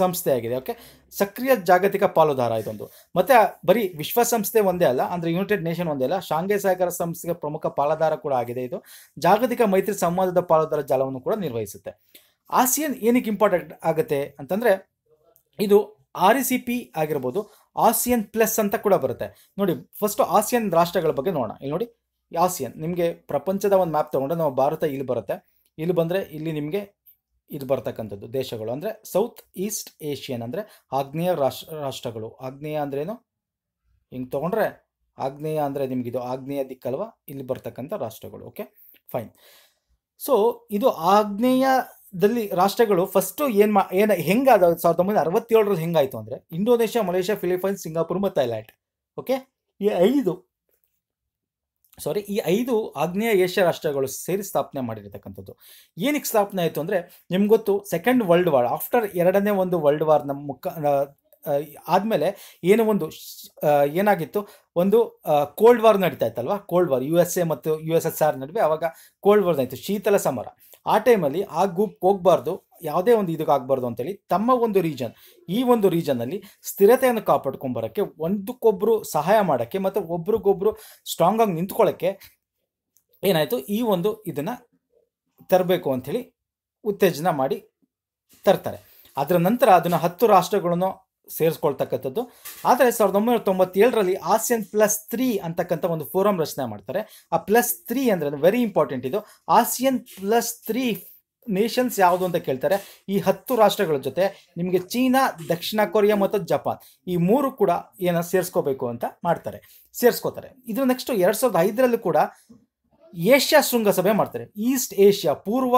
ಸಂಸ್ಥೆಯಾಗಿದೆ ಓಕೆ ಸಕ್ರಿಯ ಜಾಗತಿಕ ಪಾಲುದಾರ ಇದೊಂದು ಮತ್ತೆ ಬರೀ ವಿಶ್ವಸಂಸ್ಥೆ ಒಂದೇ ಅಲ್ಲ ಅಂದ್ರೆ ಯುನೈಟೆಡ್ ನೇಷನ್ ಒಂದೇ ಅಲ್ಲ ಶಾಂಘೆ ಸಹಕಾರ ಸಂಸ್ಥೆಯ ಪ್ರಮುಖ ಪಾಲುದಾರ ಕೂಡ ಆಗಿದೆ ಇದು ಜಾಗತಿಕ ಮೈತ್ರಿ ಸಂವಾದದ ಪಾಲುದಾರ ಜಾಲವನ್ನು ಕೂಡ ನಿರ್ವಹಿಸುತ್ತೆ ಆಸಿಯನ್ ಏನಕ್ಕೆ ಇಂಪಾರ್ಟೆಂಟ್ ಆಗುತ್ತೆ ಅಂತಂದ್ರೆ ಇದು ಆರ್ ಸಿ ಪಿ ಆಗಿರ್ಬೋದು ಆಸಿಯನ್ ಪ್ಲಸ್ ಅಂತ ಕೂಡ ಬರುತ್ತೆ ನೋಡಿ ಫಸ್ಟ್ ಆಸಿಯನ್ ರಾಷ್ಟ್ರಗಳ ಬಗ್ಗೆ ನೋಡೋಣ ಇಲ್ಲಿ ನೋಡಿ ಆಸಿಯನ್ ನಿಮಗೆ ಪ್ರಪಂಚದ ಒಂದು ಮ್ಯಾಪ್ ತೊಗೊಂಡ್ರೆ ನಾವು ಭಾರತ ಇಲ್ಲಿ ಬರುತ್ತೆ ಇಲ್ಲಿ ಬಂದರೆ ಇಲ್ಲಿ ನಿಮಗೆ ಇದು ಬರ್ತಕ್ಕಂಥದ್ದು ದೇಶಗಳು ಅಂದರೆ ಸೌತ್ ಈಸ್ಟ್ ಏಷ್ಯನ್ ಅಂದರೆ ಆಗ್ನೇಯ ರಾಷ್ಟ್ರ ರಾಷ್ಟ್ರಗಳು ಆಗ್ನೇಯ ಅಂದ್ರೇನು ಹಿಂಗೆ ತೊಗೊಂಡ್ರೆ ಆಗ್ನೇಯ ಅಂದರೆ ನಿಮಗಿದು ಆಗ್ನೇಯ ದಿಕ್ಕಲ್ವ ಇಲ್ಲಿ ಬರ್ತಕ್ಕಂಥ ರಾಷ್ಟ್ರಗಳು ಓಕೆ ಫೈನ್ ಸೊ ಇದು ಆಗ್ನೇಯ ದಲ್ಲಿ ರಾಷ್ಟ್ರಗಳು ಫಸ್ಟು ಏನು ಮಾ ಏನು ಹೆಂಗಾದ ಸಾವಿರದ ಒಂಬೈನೂರ ಅರವತ್ತೇಳರಲ್ಲಿ ಹೆಂಗಾಯಿತು ಅಂದರೆ ಇಂಡೋನೇಷ್ಯಾ ಮಲೇಷ್ಯಾ ಫಿಲಿಪೈನ್ಸ್ ಸಿಂಗಾಪುರ್ ಮತ್ತು ಥೈಲ್ಯಾಂಡ್ ಓಕೆ ಈ ಐದು ಸಾರಿ ಈ ಐದು ಆಗ್ನೇಯ ಏಷ್ಯಾ ರಾಷ್ಟ್ರಗಳು ಸೇರಿ ಸ್ಥಾಪನೆ ಮಾಡಿರತಕ್ಕಂಥದ್ದು ಏನಕ್ಕೆ ಸ್ಥಾಪನೆ ಆಯಿತು ಅಂದರೆ ನಿಮ್ಗೆ ಗೊತ್ತು ಸೆಕೆಂಡ್ ವರ್ಲ್ಡ್ ವಾರ್ ಆಫ್ಟರ್ ಎರಡನೇ ಒಂದು ವರ್ಲ್ಡ್ ವಾರ್ ನಮ್ಮ ಮುಖ ಆದಮೇಲೆ ಏನು ಒಂದು ಏನಾಗಿತ್ತು ಒಂದು ಕೋಲ್ಡ್ ವಾರ್ ನಡೀತಾ ಇತ್ತಲ್ವಾ cold war U S A ಮತ್ತು ಯು ಎಸ್ ಎಸ್ ಆರ್ ನಡುವೆ ಅವಾಗ ಕೋಲ್ಡ್ ವಾರ್ ಆಯಿತು ಶೀತಲ ಸಮರ ಆ ಟೈಮಲ್ಲಿ ಆ ಗ್ರೂಪ್ಗೆ ಹೋಗಬಾರ್ದು ಯಾವುದೇ ಒಂದು ಇದಕ್ಕಾಗಬಾರ್ದು ಅಂತೇಳಿ ತಮ್ಮ ಒಂದು ರೀಜನ್ ಈ ಒಂದು ರೀಜನಲ್ಲಿ ಸ್ಥಿರತೆಯನ್ನು ಕಾಪಾಡ್ಕೊಂಬರೋಕ್ಕೆ ಒಂದಕ್ಕೊಬ್ಬರು ಸಹಾಯ ಮಾಡೋಕ್ಕೆ ಮತ್ತು ಒಬ್ರಿಗೊಬ್ರು ಸ್ಟ್ರಾಂಗ್ ಆಗಿ ನಿಂತ್ಕೊಳ್ಳೋಕ್ಕೆ ಏನಾಯಿತು ಈ ಒಂದು ಇದನ್ನು ತರಬೇಕು ಅಂಥೇಳಿ ಉತ್ತೇಜನ ಮಾಡಿ ತರ್ತಾರೆ ಅದರ ನಂತರ ಅದನ್ನು ಹತ್ತು ರಾಷ್ಟ್ರಗಳನ್ನು ಸೇರಿಸ್ಕೊಳ್ತಕ್ಕಂಥದ್ದು ಆದರೆ ಸಾವಿರದ ಒಂಬೈನೂರ ತೊಂಬತ್ತೇಳರಲ್ಲಿ ಆಸಿಯನ್ ಪ್ಲಸ್ ತ್ರೀ ಅಂತಕ್ಕಂಥ ಒಂದು ಫೋರಮ್ ರಚನೆ ಮಾಡ್ತಾರೆ ಆ ಪ್ಲಸ್ ತ್ರೀ ಅಂದರೆ ವೆರಿ ಇಂಪಾರ್ಟೆಂಟ್ ಇದು ಆಸಿಯನ್ ಪ್ಲಸ್ ತ್ರೀ ನೇಷನ್ಸ್ ಯಾವುದು ಅಂತ ಕೇಳ್ತಾರೆ ಈ ಹತ್ತು ರಾಷ್ಟ್ರಗಳ ಜೊತೆ ನಿಮಗೆ ಚೀನಾ ದಕ್ಷಿಣ ಕೊರಿಯಾ ಮತ್ತು ಜಪಾನ್ ಈ ಮೂರು ಕೂಡ ಏನೋ ಸೇರಿಸ್ಕೋಬೇಕು ಅಂತ ಮಾಡ್ತಾರೆ ಸೇರಿಸ್ಕೋತಾರೆ ಇದ್ರ ನೆಕ್ಸ್ಟ್ ಎರಡು ಸಾವಿರದ ಐದರಲ್ಲೂ ಕೂಡ ಏಷ್ಯಾ ಶೃಂಗಸಭೆ ಮಾಡ್ತಾರೆ ಈಸ್ಟ್ ಏಷ್ಯಾ ಪೂರ್ವ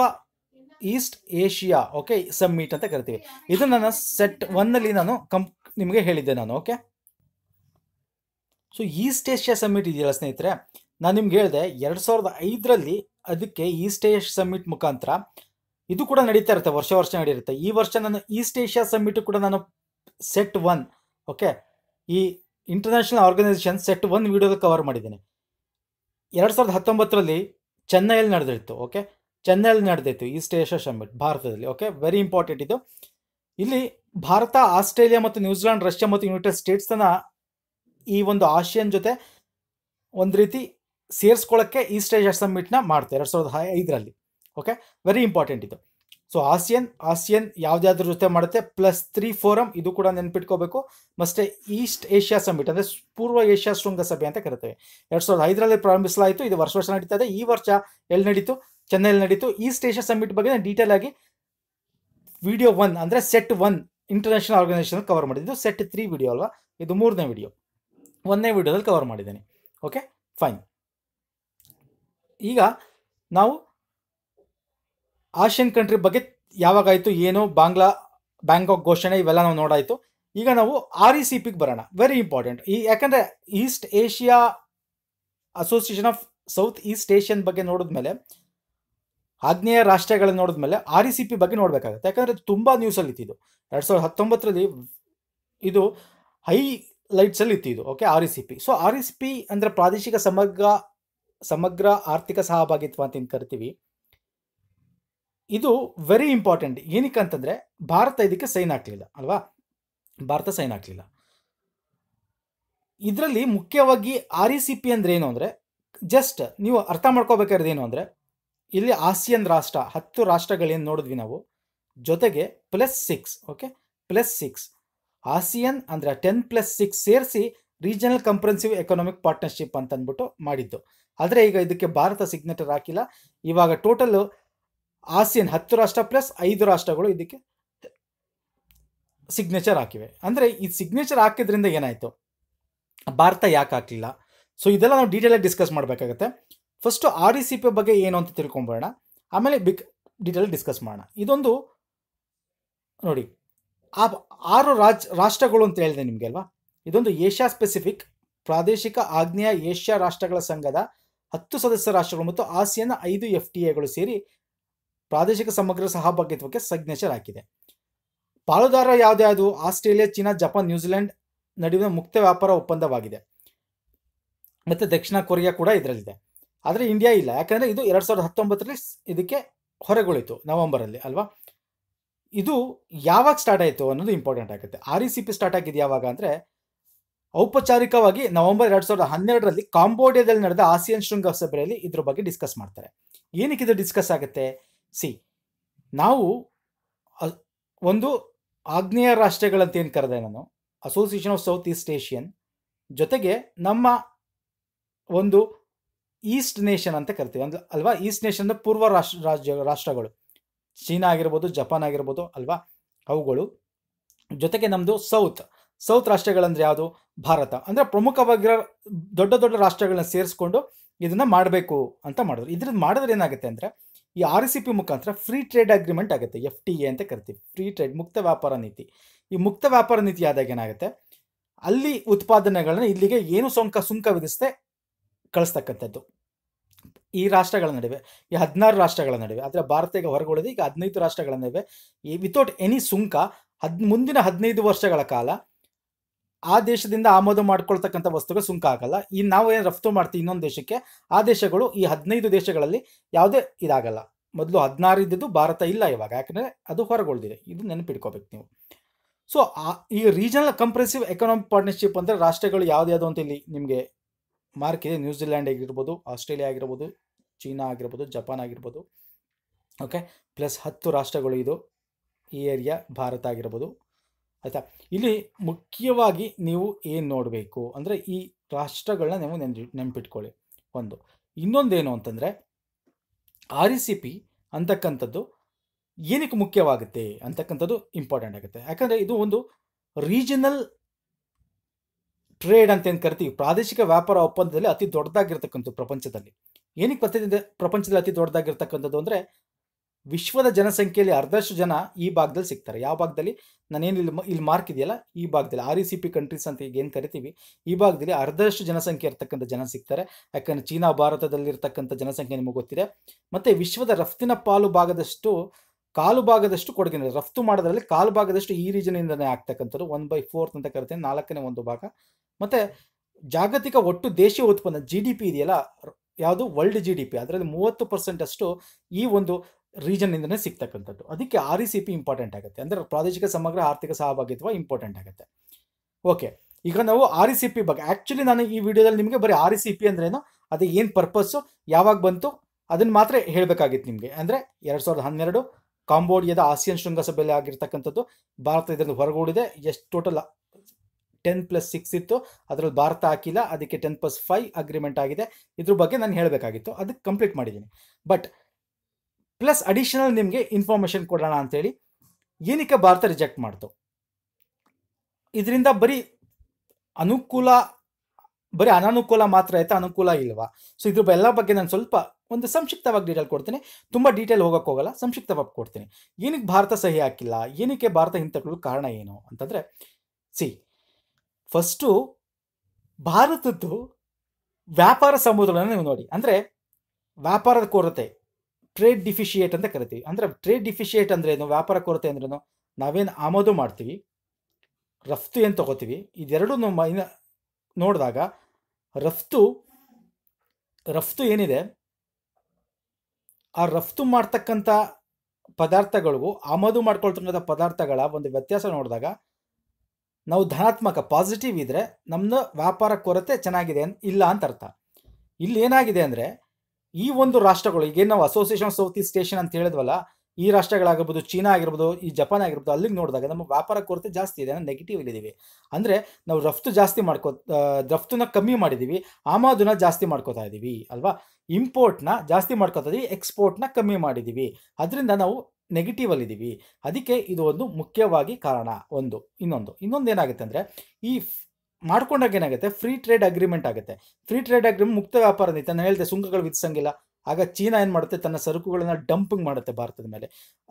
ಈಸ್ಟ್ ಏಷಿಯಾ ಓಕೆ ಸಮ್ಮಿಟ್ ಅಂತ ಕರಿತೀವಿ ಇದು ನನ್ನ ಸೆಟ್ ಒನ್ನಲ್ಲಿ ನಾನು ಕಂಪ್ ನಿಮಗೆ ಹೇಳಿದ್ದೆ ನಾನು okay so East Asia summit ಇದೆಯಲ್ಲ ಸ್ನೇಹಿತರೆ ನಾನು ನಿಮ್ಗೆ ಹೇಳಿದೆ ಎರಡು ಸಾವಿರದ ಐದರಲ್ಲಿ ಅದಕ್ಕೆ ಈಸ್ಟ್ ಏಷ್ಯಾ ಸಮ್ಮಿಟ್ ಮುಖಾಂತರ ಇದು ಕೂಡ ನಡೀತಾ ಇರುತ್ತೆ ವರ್ಷ ವರ್ಷ ನಡೀರುತ್ತೆ ಈ ವರ್ಷ ನಾನು ಈಸ್ಟ್ ಏಷ್ಯಾ ಸಮ್ಮಿಟ್ ಕೂಡ ನಾನು ಸೆಟ್ ಒನ್ ಓಕೆ ಈ ಇಂಟರ್ನ್ಯಾಷನಲ್ ಆರ್ಗನೈಸೇಷನ್ ಸೆಟ್ ಒನ್ ವಿಡಿಯೋದ ಕವರ್ ಮಾಡಿದ್ದೀನಿ ಎರಡು ಸಾವಿರದ ಹತ್ತೊಂಬತ್ತರಲ್ಲಿ ಚೆನ್ನೈಯಲ್ಲಿ ನಡೆದಿತ್ತು ಓಕೆ ಚೆನ್ನೈಲಿ ನಡೆದಿತ್ತು ಈಸ್ಟ್ ಏಷ್ಯಾ ಸಮಿಟ್ ಭಾರತದಲ್ಲಿ ಓಕೆ ವೆರಿ ಇಂಪಾರ್ಟೆಂಟ್ ಇದು ಇಲ್ಲಿ ಭಾರತ ಆಸ್ಟ್ರೇಲಿಯಾ ಮತ್ತು ನ್ಯೂಜಿಲೆಂಡ್ ರಷ್ಯಾ ಮತ್ತು ಯುನೈಟೆಡ್ ಸ್ಟೇಟ್ಸನ್ನ ಈ ಒಂದು ಆಸಿಯನ್ ಜೊತೆ ಒಂದು ರೀತಿ ಸೇರಿಸ್ಕೊಳ್ಳೋಕ್ಕೆ ಈಸ್ಟ್ ಏಷ್ಯಾ ಸಮ್ಮಿಟ್ನ ಮಾಡ್ತಾರೆ ಎರಡು ಸಾವಿರದ ಐದರಲ್ಲಿ ಓಕೆ ವೆರಿ ಇಂಪಾರ್ಟೆಂಟ್ ಇದು ಸೊ ಆಸಿಯನ್ ಆಸಿಯನ್ ಯಾವುದಾದ್ರ ಜೊತೆ ಮಾಡುತ್ತೆ ಪ್ಲಸ್ ತ್ರೀ ಫೋರಮ್ ಇದು ಕೂಡ ನೆನ್ಪಿಟ್ಕೋಬೇಕು ಮತ್ತೆ ಈಸ್ಟ್ ಏಷ್ಯಾ ಸಮ್ಮಿಟ್ ಅಂದರೆ ಪೂರ್ವ ಏಷ್ಯಾ ಶೃಂಗಸಭೆ ಅಂತ ಕರಿತೇವೆ ಎರಡು ಸಾವಿರದ ಐದರಲ್ಲಿ ಪ್ರಾರಂಭಿಸಲಾಯಿತು ಇದು ವರ್ಷ ವರ್ಷ ನಡೀತಾ ಇದೆ ಈ ವರ್ಷ ಎಲ್ಲಿ ನಡೀತು ಚೆನ್ನೈಯಲ್ಲಿ ನಡೀತು ಈಸ್ಟ್ ಏಷ್ಯಾ ಸಮ್ಮಿಟ್ ಬಗ್ಗೆ ಡೀಟೇಲ್ ಆಗಿ ವಿಡಿಯೋ ಒನ್ ಅಂದರೆ set one international organisation cover ಮಾಡಿದ್ದು ಸೆಟ್ ತ್ರೀ ವಿಡಿಯೋ ಅಲ್ವಾ ಇದು ಮೂರನೇ ವಿಡಿಯೋ ಒಂದನೇ ವಿಡಿಯೋದಲ್ಲಿ ಕವರ್ ಮಾಡಿದ್ದೀನಿ ಓಕೆ ಫೈನ್ ಈಗ ನಾವು ಆಶಿಯನ್ ಕಂಟ್ರಿ ಬಗ್ಗೆ ಯಾವಾಗಾಯಿತು ಏನು ಬಾಂಗ್ಲಾ ಬ್ಯಾಂಕಾಕ್ ಘೋಷಣೆ ಇವೆಲ್ಲ ನಾವು ನೋಡಾಯಿತು ಈಗ ನಾವು ಆರ್ ಇ ಸಿ ಪಿಗೆ ಬರೋಣ ವೆರಿ ಇಂಪಾರ್ಟೆಂಟ್ ಈ ಯಾಕಂದರೆ East Asia Association of south East Asian ಬಗ್ಗೆ ನೋಡಿದ್ಮೇಲೆ ಆಗ್ನೇಯ ರಾಷ್ಟ್ರಗಳನ್ನು ನೋಡಿದ್ಮೇಲೆ ಆರ್ ಇ ಸಿ ಪಿ ಬಗ್ಗೆ ನೋಡಬೇಕಾಗುತ್ತೆ ಯಾಕಂದರೆ ತುಂಬ ಅಲ್ಲಿ ಇತ್ತಿದ್ದು ಎರಡು ಸಾವಿರದ ಹತ್ತೊಂಬತ್ತರಲ್ಲಿ ಇದು ಹೈ ಲೈಟ್ಸಲ್ಲಿ ಇತ್ತಿದ್ದು okay R E C P so R E C P ಅಂದರೆ ಪ್ರಾದೇಶಿಕ ಸಮಗ್ರ ಸಮಗ್ರ ಆರ್ಥಿಕ ಸಹಭಾಗಿತ್ವ ಅಂತ ಏನು ಕರಿತೀವಿ ಇದು ವೆರಿ ಇಂಪಾರ್ಟೆಂಟ್ ಏನಕ್ಕೆ ಅಂತಂದರೆ ಭಾರತ ಇದಕ್ಕೆ ಸೈನ್ ಆಗ್ಲಿಲ್ಲ ಅಲ್ವಾ ಭಾರತ ಸೈನ್ ಆಗ್ಲಿಲ್ಲ ಇದರಲ್ಲಿ ಮುಖ್ಯವಾಗಿ ಆರ್ ಇ ಸಿ ಪಿ ಅಂದ್ರೆ ಏನು ಅಂದರೆ ಜಸ್ಟ್ ನೀವು ಅರ್ಥ ಮಾಡ್ಕೋಬೇಕಾದ್ರೆ ಏನು ಅಂದರೆ ಇಲ್ಲಿ ಆಸಿಯನ್ ರಾಷ್ಟ್ರ ಹತ್ತು ರಾಷ್ಟ್ರಗಳೇನು ನೋಡಿದ್ವಿ ನಾವು ಜೊತೆಗೆ plus six okay plus six ASEAN ಅಂದರೆ ಟೆನ್ ಪ್ಲಸ್ ಸಿಕ್ಸ್ ಸೇರಿಸಿ ರೀಜನಲ್ ಕಂಪ್ರೆನ್ಸಿವ್ ಎಕನಾಮಿಕ್ ಪಾರ್ಟ್ನರ್ಶಿಪ್ ಅಂತ ಅಂದ್ಬಿಟ್ಟು ಮಾಡಿದ್ದು ಆದರೆ ಈಗ ಇದಕ್ಕೆ ಭಾರತ ಸಿಗ್ನೇಚರ್ ಹಾಕಿಲ್ಲ ಇವಾಗ ಟೋಟಲ್ ಆಸಿಯನ್ ಹತ್ತು ರಾಷ್ಟ್ರ ಪ್ಲಸ್ ಐದು ರಾಷ್ಟ್ರಗಳು ಇದಕ್ಕೆ ಸಿಗ್ನೇಚರ್ ಹಾಕಿವೆ ಅಂದರೆ ಈ ಸಿಗ್ನೇಚರ್ ಹಾಕಿದ್ರಿಂದ ಏನಾಯಿತು ಭಾರತ ಯಾಕೆ ಹಾಕಲಿಲ್ಲ ಸೊ ಇದೆಲ್ಲ ನಾವು ಡೀಟೇಲಾಗಿ ಡಿಸ್ಕಸ್ ಮಾಡಬೇಕಾಗತ್ತೆ first R E C P ಬಗ್ಗೆ ಏನು ಅಂತ ತಿಳ್ಕೊಂಬೋಣ ಆಮೇಲೆ ಬಿಕ್ ಡೀಟೇಲ್ ಡಿಸ್ಕಸ್ ಮಾಡೋಣ ಇದೊಂದು ನೋಡಿ ಆ ಆರು ರಾಜ್ ರಾಷ್ಟ್ರಗಳು ಅಂತ ಹೇಳಿದೆ ನಿಮಗೆ ಅಲ್ವಾ ಇದೊಂದು ಏಷ್ಯಾ ಸ್ಪೆಸಿಫಿಕ್ ಪ್ರಾದೇಶಿಕ ಆಗ್ನೇಯ ಏಷ್ಯಾ ರಾಷ್ಟ್ರಗಳ ಸಂಘದ ಹತ್ತು ಸದಸ್ಯ ರಾಷ್ಟ್ರಗಳು ಮತ್ತು ಆಸಿಯನ್ ಐದು ಎಫ್ ಟಿ ಎಗಳು ಸೇರಿ ಪ್ರಾದೇಶಿಕ ಸಮಗ್ರ ಸಹಭಾಗಿತ್ವಕ್ಕೆ ಹಾಕಿದೆ ಪಾಲುದಾರ ಯಾವುದ್ಯಾವುದು ಆಸ್ಟ್ರೇಲಿಯಾ ಚೀನಾ ಜಪಾನ್ ನ್ಯೂಜಿಲೆಂಡ್ ನಡುವಿನ ಮುಕ್ತ ವ್ಯಾಪಾರ ಒಪ್ಪಂದವಾಗಿದೆ ಮತ್ತು ದಕ್ಷಿಣ ಕೊರಿಯಾ ಕೂಡ ಇದರಲ್ಲಿದೆ ಆದರೆ ಇಂಡಿಯಾ ಇಲ್ಲ ಯಾಕಂದರೆ ಇದು ಎರಡು ಸಾವಿರದ ಹತ್ತೊಂಬತ್ತರಲ್ಲಿ ಇದಕ್ಕೆ ಹೊರಗುಳಿತು ನವಂಬರಲ್ಲಿ ಅಲ್ವಾ ಇದು ಯಾವಾಗ ಸ್ಟಾರ್ಟ್ ಆಯಿತು ಅನ್ನೋದು ಇಂಪಾರ್ಟೆಂಟ್ ಆಗುತ್ತೆ R E C P start ಆಗಿದೆ ಯಾವಾಗ ಅಂದರೆ ಔಪಚಾರಿಕವಾಗಿ ನವೆಂಬರ್ ಎರಡು ಸಾವಿರದ ಹನ್ನೆರಡರಲ್ಲಿ ಕಾಂಬೋಡಿಯಾದಲ್ಲಿ ನಡೆದ ಆಸಿಯನ್ ಶೃಂಗಸಭೆಯಲ್ಲಿ ಇದ್ರ ಬಗ್ಗೆ ಡಿಸ್ಕಸ್ ಮಾಡ್ತಾರೆ ಏನಕ್ಕೆ ಇದು ಡಿಸ್ಕಸ್ ಆಗುತ್ತೆ ಸಿ ನಾವು ಒಂದು ಆಗ್ನೇಯ ರಾಷ್ಟ್ರಗಳಂತ ಏನು ಕರೆದೆ ನಾನು association of south east Asian ಜೊತೆಗೆ ನಮ್ಮ ಒಂದು ಈಸ್ಟ್ ನೇಷನ್ ಅಂತ ಕರಿತೀವಿ ಅಂದ್ರೆ ಅಲ್ವಾ ಈಸ್ಟ್ ನೇಷನ್ ಪೂರ್ವ ರಾಷ್ಟ್ರ ರಾಜ್ಯ ರಾಷ್ಟ್ರಗಳು ಚೀನಾ ಆಗಿರ್ಬೋದು ಜಪಾನ್ ಆಗಿರ್ಬೋದು ಅಲ್ವಾ ಅವುಗಳು ಜೊತೆಗೆ ನಮ್ಮದು ಸೌತ್ ಸೌತ್ ರಾಷ್ಟ್ರಗಳಂದ್ರೆ ಯಾವುದು ಭಾರತ ಅಂದ್ರೆ ಪ್ರಮುಖವಾಗಿರೋ ದೊಡ್ಡ ದೊಡ್ಡ ರಾಷ್ಟ್ರಗಳನ್ನ ಸೇರಿಸ್ಕೊಂಡು ಇದನ್ನ ಮಾಡಬೇಕು ಅಂತ ಮಾಡಿದ್ರು ಇದ್ರದ್ದು ಮಾಡಿದ್ರೆ ಏನಾಗುತ್ತೆ ಅಂದ್ರೆ ಈ ಆರ್ ಸಿ ಪಿ ಮುಖಾಂತರ ಫ್ರೀ ಟ್ರೇಡ್ ಅಗ್ರಿಮೆಂಟ್ ಆಗುತ್ತೆ ಎಫ್ ಟಿ ಎ ಅಂತ ಕರಿತೀವಿ ಫ್ರೀ ಟ್ರೇಡ್ ಮುಕ್ತ ವ್ಯಾಪಾರ ನೀತಿ ಈ ಮುಕ್ತ ವ್ಯಾಪಾರ ನೀತಿ ಆದಾಗ ಏನಾಗುತ್ತೆ ಅಲ್ಲಿ ಉತ್ಪಾದನೆಗಳನ್ನ ಇಲ್ಲಿಗೆ ಏನು ಸುಂಕ ಸುಂಕ ವಿಧಿಸುತ್ತೆ ಕಳಿಸ್ತಕ್ಕಂಥದ್ದು ಈ ರಾಷ್ಟ್ರಗಳ ನಡುವೆ ಈ ಹದಿನಾರು ರಾಷ್ಟ್ರಗಳ ನಡುವೆ ಆದರೆ ಭಾರತ ಈಗ ಹೊರಗುಳಿದು ಈಗ ಹದಿನೈದು ರಾಷ್ಟ್ರಗಳ ನಡುವೆ ಈ ವಿತೌಟ್ ಎನಿ ಸುಂಕ ಹದ್ ಮುಂದಿನ ಹದಿನೈದು ವರ್ಷಗಳ ಕಾಲ ಆ ದೇಶದಿಂದ ಆಮದು ಮಾಡ್ಕೊಳ್ತಕ್ಕಂಥ ವಸ್ತುಗಳು ಸುಂಕ ಆಗಲ್ಲ ಈ ನಾವು ಏನು ರಫ್ತು ಮಾಡ್ತೀವಿ ಇನ್ನೊಂದು ದೇಶಕ್ಕೆ ಆ ದೇಶಗಳು ಈ ಹದಿನೈದು ದೇಶಗಳಲ್ಲಿ ಯಾವುದೇ ಇದಾಗಲ್ಲ ಮೊದಲು ಹದಿನಾರು ಇದ್ದದ್ದು ಭಾರತ ಇಲ್ಲ ಇವಾಗ ಯಾಕಂದರೆ ಅದು ಹೊರಗೊಳ್ದಿದೆ ಇದು ನೆನಪಿಟ್ಕೋಬೇಕು ನೀವು ಸೊ ಈ ರೀಜನಲ್ ಕಂಪ್ರೆಸಿವ್ ಎಕನಾಮಿಕ್ ಪಾರ್ಟ್ನರ್ಶಿಪ್ ಅಂದರೆ ರಾಷ್ಟ್ರಗಳು ಯಾವುದ್ಯಾವುದು ಅಂತ ಇಲ್ಲಿ ನಿಮಗೆ ಮಾರ್ಕ್ ಇದೆ ನ್ಯೂಜಿಲ್ಯಾಂಡ್ ಆಗಿರ್ಬೋದು ಆಸ್ಟ್ರೇಲಿಯಾ ಆಗಿರ್ಬೋದು ಚೀನಾ ಆಗಿರ್ಬೋದು ಜಪಾನ್ ಆಗಿರ್ಬೋದು ಓಕೆ ಪ್ಲಸ್ ಹತ್ತು ರಾಷ್ಟ್ರಗಳು ಇದು ಈ ಏರಿಯಾ ಭಾರತ ಆಗಿರ್ಬೋದು ಆಯಿತಾ ಇಲ್ಲಿ ಮುಖ್ಯವಾಗಿ ನೀವು ಏನು ನೋಡಬೇಕು ಅಂದರೆ ಈ ರಾಷ್ಟ್ರಗಳನ್ನ ನೀವು ನೆನ್ಪಿ ನೆನಪಿಟ್ಕೊಳ್ಳಿ ಒಂದು ಇನ್ನೊಂದೇನು ಅಂತಂದರೆ ಆರ್ ಇ ಸಿ ಪಿ ಅಂತಕ್ಕಂಥದ್ದು ಏನಕ್ಕೆ ಮುಖ್ಯವಾಗುತ್ತೆ ಅಂತಕ್ಕಂಥದ್ದು ಇಂಪಾರ್ಟೆಂಟ್ ಆಗುತ್ತೆ ಯಾಕಂದರೆ ಇದು ಒಂದು ರೀಜನಲ್ ಟ್ರೇಡ್ ಅಂತ ಏನು ಕರಿತೀವಿ ಪ್ರಾದೇಶಿಕ ವ್ಯಾಪಾರ ಒಪ್ಪಂದದಲ್ಲಿ ಅತಿ ದೊಡ್ಡದಾಗಿರ್ತಕ್ಕಂಥದ್ದು ಪ್ರಪಂಚದಲ್ಲಿ ಏನಕ್ಕೆ ಪ್ರತಿನಿಧ ಪ್ರಪಂಚದಲ್ಲಿ ಅತಿ ದೊಡ್ಡದಾಗಿರ್ತಕ್ಕಂಥದ್ದು ಅಂದರೆ ವಿಶ್ವದ ಜನಸಂಖ್ಯೆಯಲ್ಲಿ ಅರ್ಧಷ್ಟು ಜನ ಈ ಭಾಗದಲ್ಲಿ ಸಿಗ್ತಾರೆ ಯಾವ ಭಾಗದಲ್ಲಿ ನಾನೇನು ಇಲ್ಲಿ ಇಲ್ಲಿ ಮಾರ್ಕ್ ಇದೆಯಲ್ಲ ಈ ಭಾಗದಲ್ಲಿ R E C P countries ಅಂತ ಈಗ ಏನು ಕರಿತೀವಿ ಈ ಭಾಗದಲ್ಲಿ ಅರ್ಧಷ್ಟು ಜನಸಂಖ್ಯೆ ಇರ್ತಕ್ಕಂಥ ಜನ ಸಿಗ್ತಾರೆ ಯಾಕಂದರೆ ಚೀನಾ ಭಾರತದಲ್ಲಿ ಜನಸಂಖ್ಯೆ ನಿಮಗೆ ಗೊತ್ತಿದೆ ಮತ್ತು ವಿಶ್ವದ ರಫ್ತಿನ ಪಾಲು ಭಾಗದಷ್ಟು ಕಾಲು ಭಾಗದಷ್ಟು ಕೊಡುಗೆ ರಫ್ತು ಮಾಡೋದ್ರಲ್ಲಿ ಕಾಲು ಭಾಗದಷ್ಟು ಈ ರೀಜನಿಂದಲೇ ಆಗ್ತಕ್ಕಂಥದ್ದು ಒನ್ ಬೈ ಫೋರ್ತ್ ಅಂತ ಕರಿತೇನೆ ನಾಲ್ಕನೇ ಒಂದು ಭಾಗ ಮತ್ತೆ ಜಾಗತಿಕ ಒಟ್ಟು ದೇಶೀಯ ಉತ್ಪನ್ನ ಜಿ ಡಿ ಪಿ ಇದೆಯಲ್ಲ ಯಾವುದು ವರ್ಲ್ಡ್ ಜಿ ಡಿ ಪಿ ಅದರಲ್ಲಿ ಮೂವತ್ತು ಪರ್ಸೆಂಟ್ ಅಷ್ಟು ಈ ಒಂದು ರೀಜನ್ನಿಂದನೇ ಸಿಗ್ತಕ್ಕಂಥದ್ದು ಅದಕ್ಕೆ R E C P important ಆಗುತ್ತೆ ಅಂದರೆ ಪ್ರಾದೇಶಿಕ ಸಮಗ್ರ ಆರ್ಥಿಕ ಸಹಭಾಗಿತ್ವ ಇಂಪಾರ್ಟೆಂಟ್ ಆಗುತ್ತೆ ಓಕೆ ಈಗ ನಾವು ಆರ್ ಇ ಸಿ ಪಿ ಬಗ್ಗೆ ಆ್ಯಕ್ಚುಲಿ ನಾನು ಈ ವಿಡಿಯೋದಲ್ಲಿ ನಿಮಗೆ ಬರೀ ಆರ್ ಇ ಸಿ ಪಿ ಅಂದ್ರೇನು ಅದು ಏನು ಪರ್ಪಸ್ಸು ಯಾವಾಗ ಬಂತು ಅದನ್ನು ಮಾತ್ರ ಹೇಳಬೇಕಾಗಿತ್ತು ನಿಮಗೆ ಅಂದರೆ ಎರಡು ಸಾವಿರದ ಹನ್ನೆರಡು ಕಾಂಬೋಡಿಯಾದ ಆಸಿಯನ್ ಶೃಂಗಸಭೆಯಲ್ಲಿ ಆಗಿರ್ತಕ್ಕಂಥದ್ದು ಭಾರತ ಇದರಲ್ಲಿ ಹೊರಗೂಡಿದೆ ಎಷ್ಟು ಟೋಟಲ್ ಟೆನ್ ಪ್ಲಸ್ ಸಿಕ್ಸ್ ಇತ್ತು ಅದರಲ್ಲಿ ಭಾರತ ಹಾಕಿಲ್ಲ ಅದಕ್ಕೆ ಟೆನ್ ಪ್ಲಸ್ ಫೈವ್ ಅಗ್ರಿಮೆಂಟ್ ಆಗಿದೆ ಇದ್ರ ಬಗ್ಗೆ ನಾನು ಹೇಳಬೇಕಾಗಿತ್ತು ಅದಕ್ಕೆ ಕಂಪ್ಲೀಟ್ ಮಾಡಿದ್ದೀನಿ ಬಟ್ ಪ್ಲಸ್ ಅಡಿಷನಲ್ ನಿಮಗೆ ಇನ್ಫಾರ್ಮೇಷನ್ ಕೊಡೋಣ ಅಂತೇಳಿ ಏನಕ್ಕೆ ಭಾರತ ರಿಜೆಕ್ಟ್ ಮಾಡ್ತು ಇದರಿಂದ ಬರೀ ಅನುಕೂಲ ಬರೀ ಅನಾನುಕೂಲ ಮಾತ್ರ ಆಯ್ತಾ ಅನುಕೂಲ ಇಲ್ವಾ ಸೊ ಇದ್ರ ಎಲ್ಲ ಬಗ್ಗೆ ನಾನು ಸ್ವಲ್ಪ ಒಂದು ಸಂಕ್ಷಿಪ್ತವಾಗಿ ಡೀಟೇಲ್ ಕೊಡ್ತೀನಿ ತುಂಬ ಡೀಟೇಲ್ ಹೋಗಲ್ಲ ಸಂಕ್ಷಿಪ್ತವಾಗಿ ಕೊಡ್ತೀನಿ ಏನಕ್ಕೆ ಭಾರತ ಸಹಿ ಹಾಕಿಲ್ಲ ಏನಕ್ಕೆ ಭಾರತ ಹಿಂತಕೊಳ್ಳಲು ಕಾರಣ ಏನು ಅಂತಂದರೆ ಸಿ ಫಸ್ಟು ಭಾರತದ್ದು ವ್ಯಾಪಾರ ಸಮುದ್ರಗಳನ್ನು ನೀವು ನೋಡಿ ಅಂದರೆ ವ್ಯಾಪಾರದ ಕೊರತೆ ಟ್ರೇಡ್ ಡಿಫಿಷಿಯೇಟ್ ಅಂತ ಕರಿತೀವಿ ಅಂದರೆ ಟ್ರೇಡ್ ಡಿಫಿಶಿಯೇಟ್ ಅಂದ್ರೆ ಏನು ವ್ಯಾಪಾರ ಕೊರತೆ ಅಂದ್ರೇನು ನಾವೇನು ಆಮದು ಮಾಡ್ತೀವಿ ರಫ್ತು ಏನು ತಗೋತೀವಿ ಇದೆರಡು ನೋಡಿದಾಗ ರಫ್ತು ರಫ್ತು ಏನಿದೆ ಆ ರಫ್ತು ಮಾಡ್ತಕ್ಕಂಥ ಪದಾರ್ಥಗಳಿಗೂ ಆಮದು ಮಾಡ್ಕೊಳ್ತಕ್ಕಂಥ ಪದಾರ್ಥಗಳ ಒಂದು ವ್ಯತ್ಯಾಸ ನೋಡಿದಾಗ ನಾವು ಧನಾತ್ಮಕ ಪಾಸಿಟಿವ್ ಇದ್ದರೆ ನಮ್ಮ ವ್ಯಾಪಾರ ಕೊರತೆ ಚೆನ್ನಾಗಿದೆ ಇಲ್ಲ ಅಂತ ಅರ್ಥ ಇಲ್ಲಿ ಏನಾಗಿದೆ ಅಂದರೆ ಈ ಒಂದು ರಾಷ್ಟ್ರಗಳು ಈಗೇನು ನಾವು association of south East Asian ಅಂತ ಹೇಳಿದ್ವಲ್ಲ ಈ ರಾಷ್ಟ್ರಗಳಾಗಿರ್ಬೋದು ಚೀನಾ ಆಗಿರ್ಬೋದು ಈ ಜಪಾನ್ ಆಗಿರ್ಬೋದು ಅಲ್ಲಿಗೆ ನೋಡಿದಾಗ ನಮ್ಮ ವ್ಯಾಪಾರ ಕೊರತೆ ಜಾಸ್ತಿ ಇದೆ ನೆಗೆಟಿವ್ ಇಲ್ಲಿದ್ದೀವಿ ಅಂದರೆ ನಾವು ರಫ್ತು ಜಾಸ್ತಿ ಮಾಡ್ಕೋ ರಫ್ತನ್ನ ಕಮ್ಮಿ ಮಾಡಿದ್ದೀವಿ ಆಮದುನ ಜಾಸ್ತಿ ಮಾಡ್ಕೋತಾ ಇದ್ದೀವಿ ಅಲ್ವಾ ಇಂಪೋರ್ಟ್ನ ಜಾಸ್ತಿ ಮಾಡ್ಕೋತಾ ಇದ್ದೀವಿ ಎಕ್ಸ್ಪೋರ್ಟ್ನ ಕಮ್ಮಿ ಮಾಡಿದ್ದೀವಿ ಅದರಿಂದ ನಾವು ನೆಗೆಟಿವ್ ಅಲ್ಲಿದ್ದೀವಿ ಅದಕ್ಕೆ ಇದು ಒಂದು ಮುಖ್ಯವಾಗಿ ಕಾರಣ ಒಂದು ಇನ್ನೊಂದು ಇನ್ನೊಂದು ಏನಾಗುತ್ತೆ ಅಂದರೆ ಈ ಮಾಡ್ಕೊಂಡಾಗ ಏನಾಗುತ್ತೆ ಫ್ರೀ ಟ್ರೇಡ್ ಅಗ್ರಿಮೆಂಟ್ ಆಗುತ್ತೆ ಫ್ರೀ ಟ್ರೇಡ್ ಅಗ್ರಿಮೆಂಟ್ ಮುಕ್ತ ವ್ಯಾಪಾರ ಅಂತ ನಾನು ಹೇಳಿದೆ ಸುಂಕಗಳು ವಿಧಿಸಂಗಿಲ್ಲ ಆಗ ಚೀನಾ ಏನು ಮಾಡುತ್ತೆ ತನ್ನ ಸರಕುಗಳನ್ನು ಡಂಪಿಂಗ್ ಮಾಡುತ್ತೆ ಭಾರತದ ಮೇಲೆ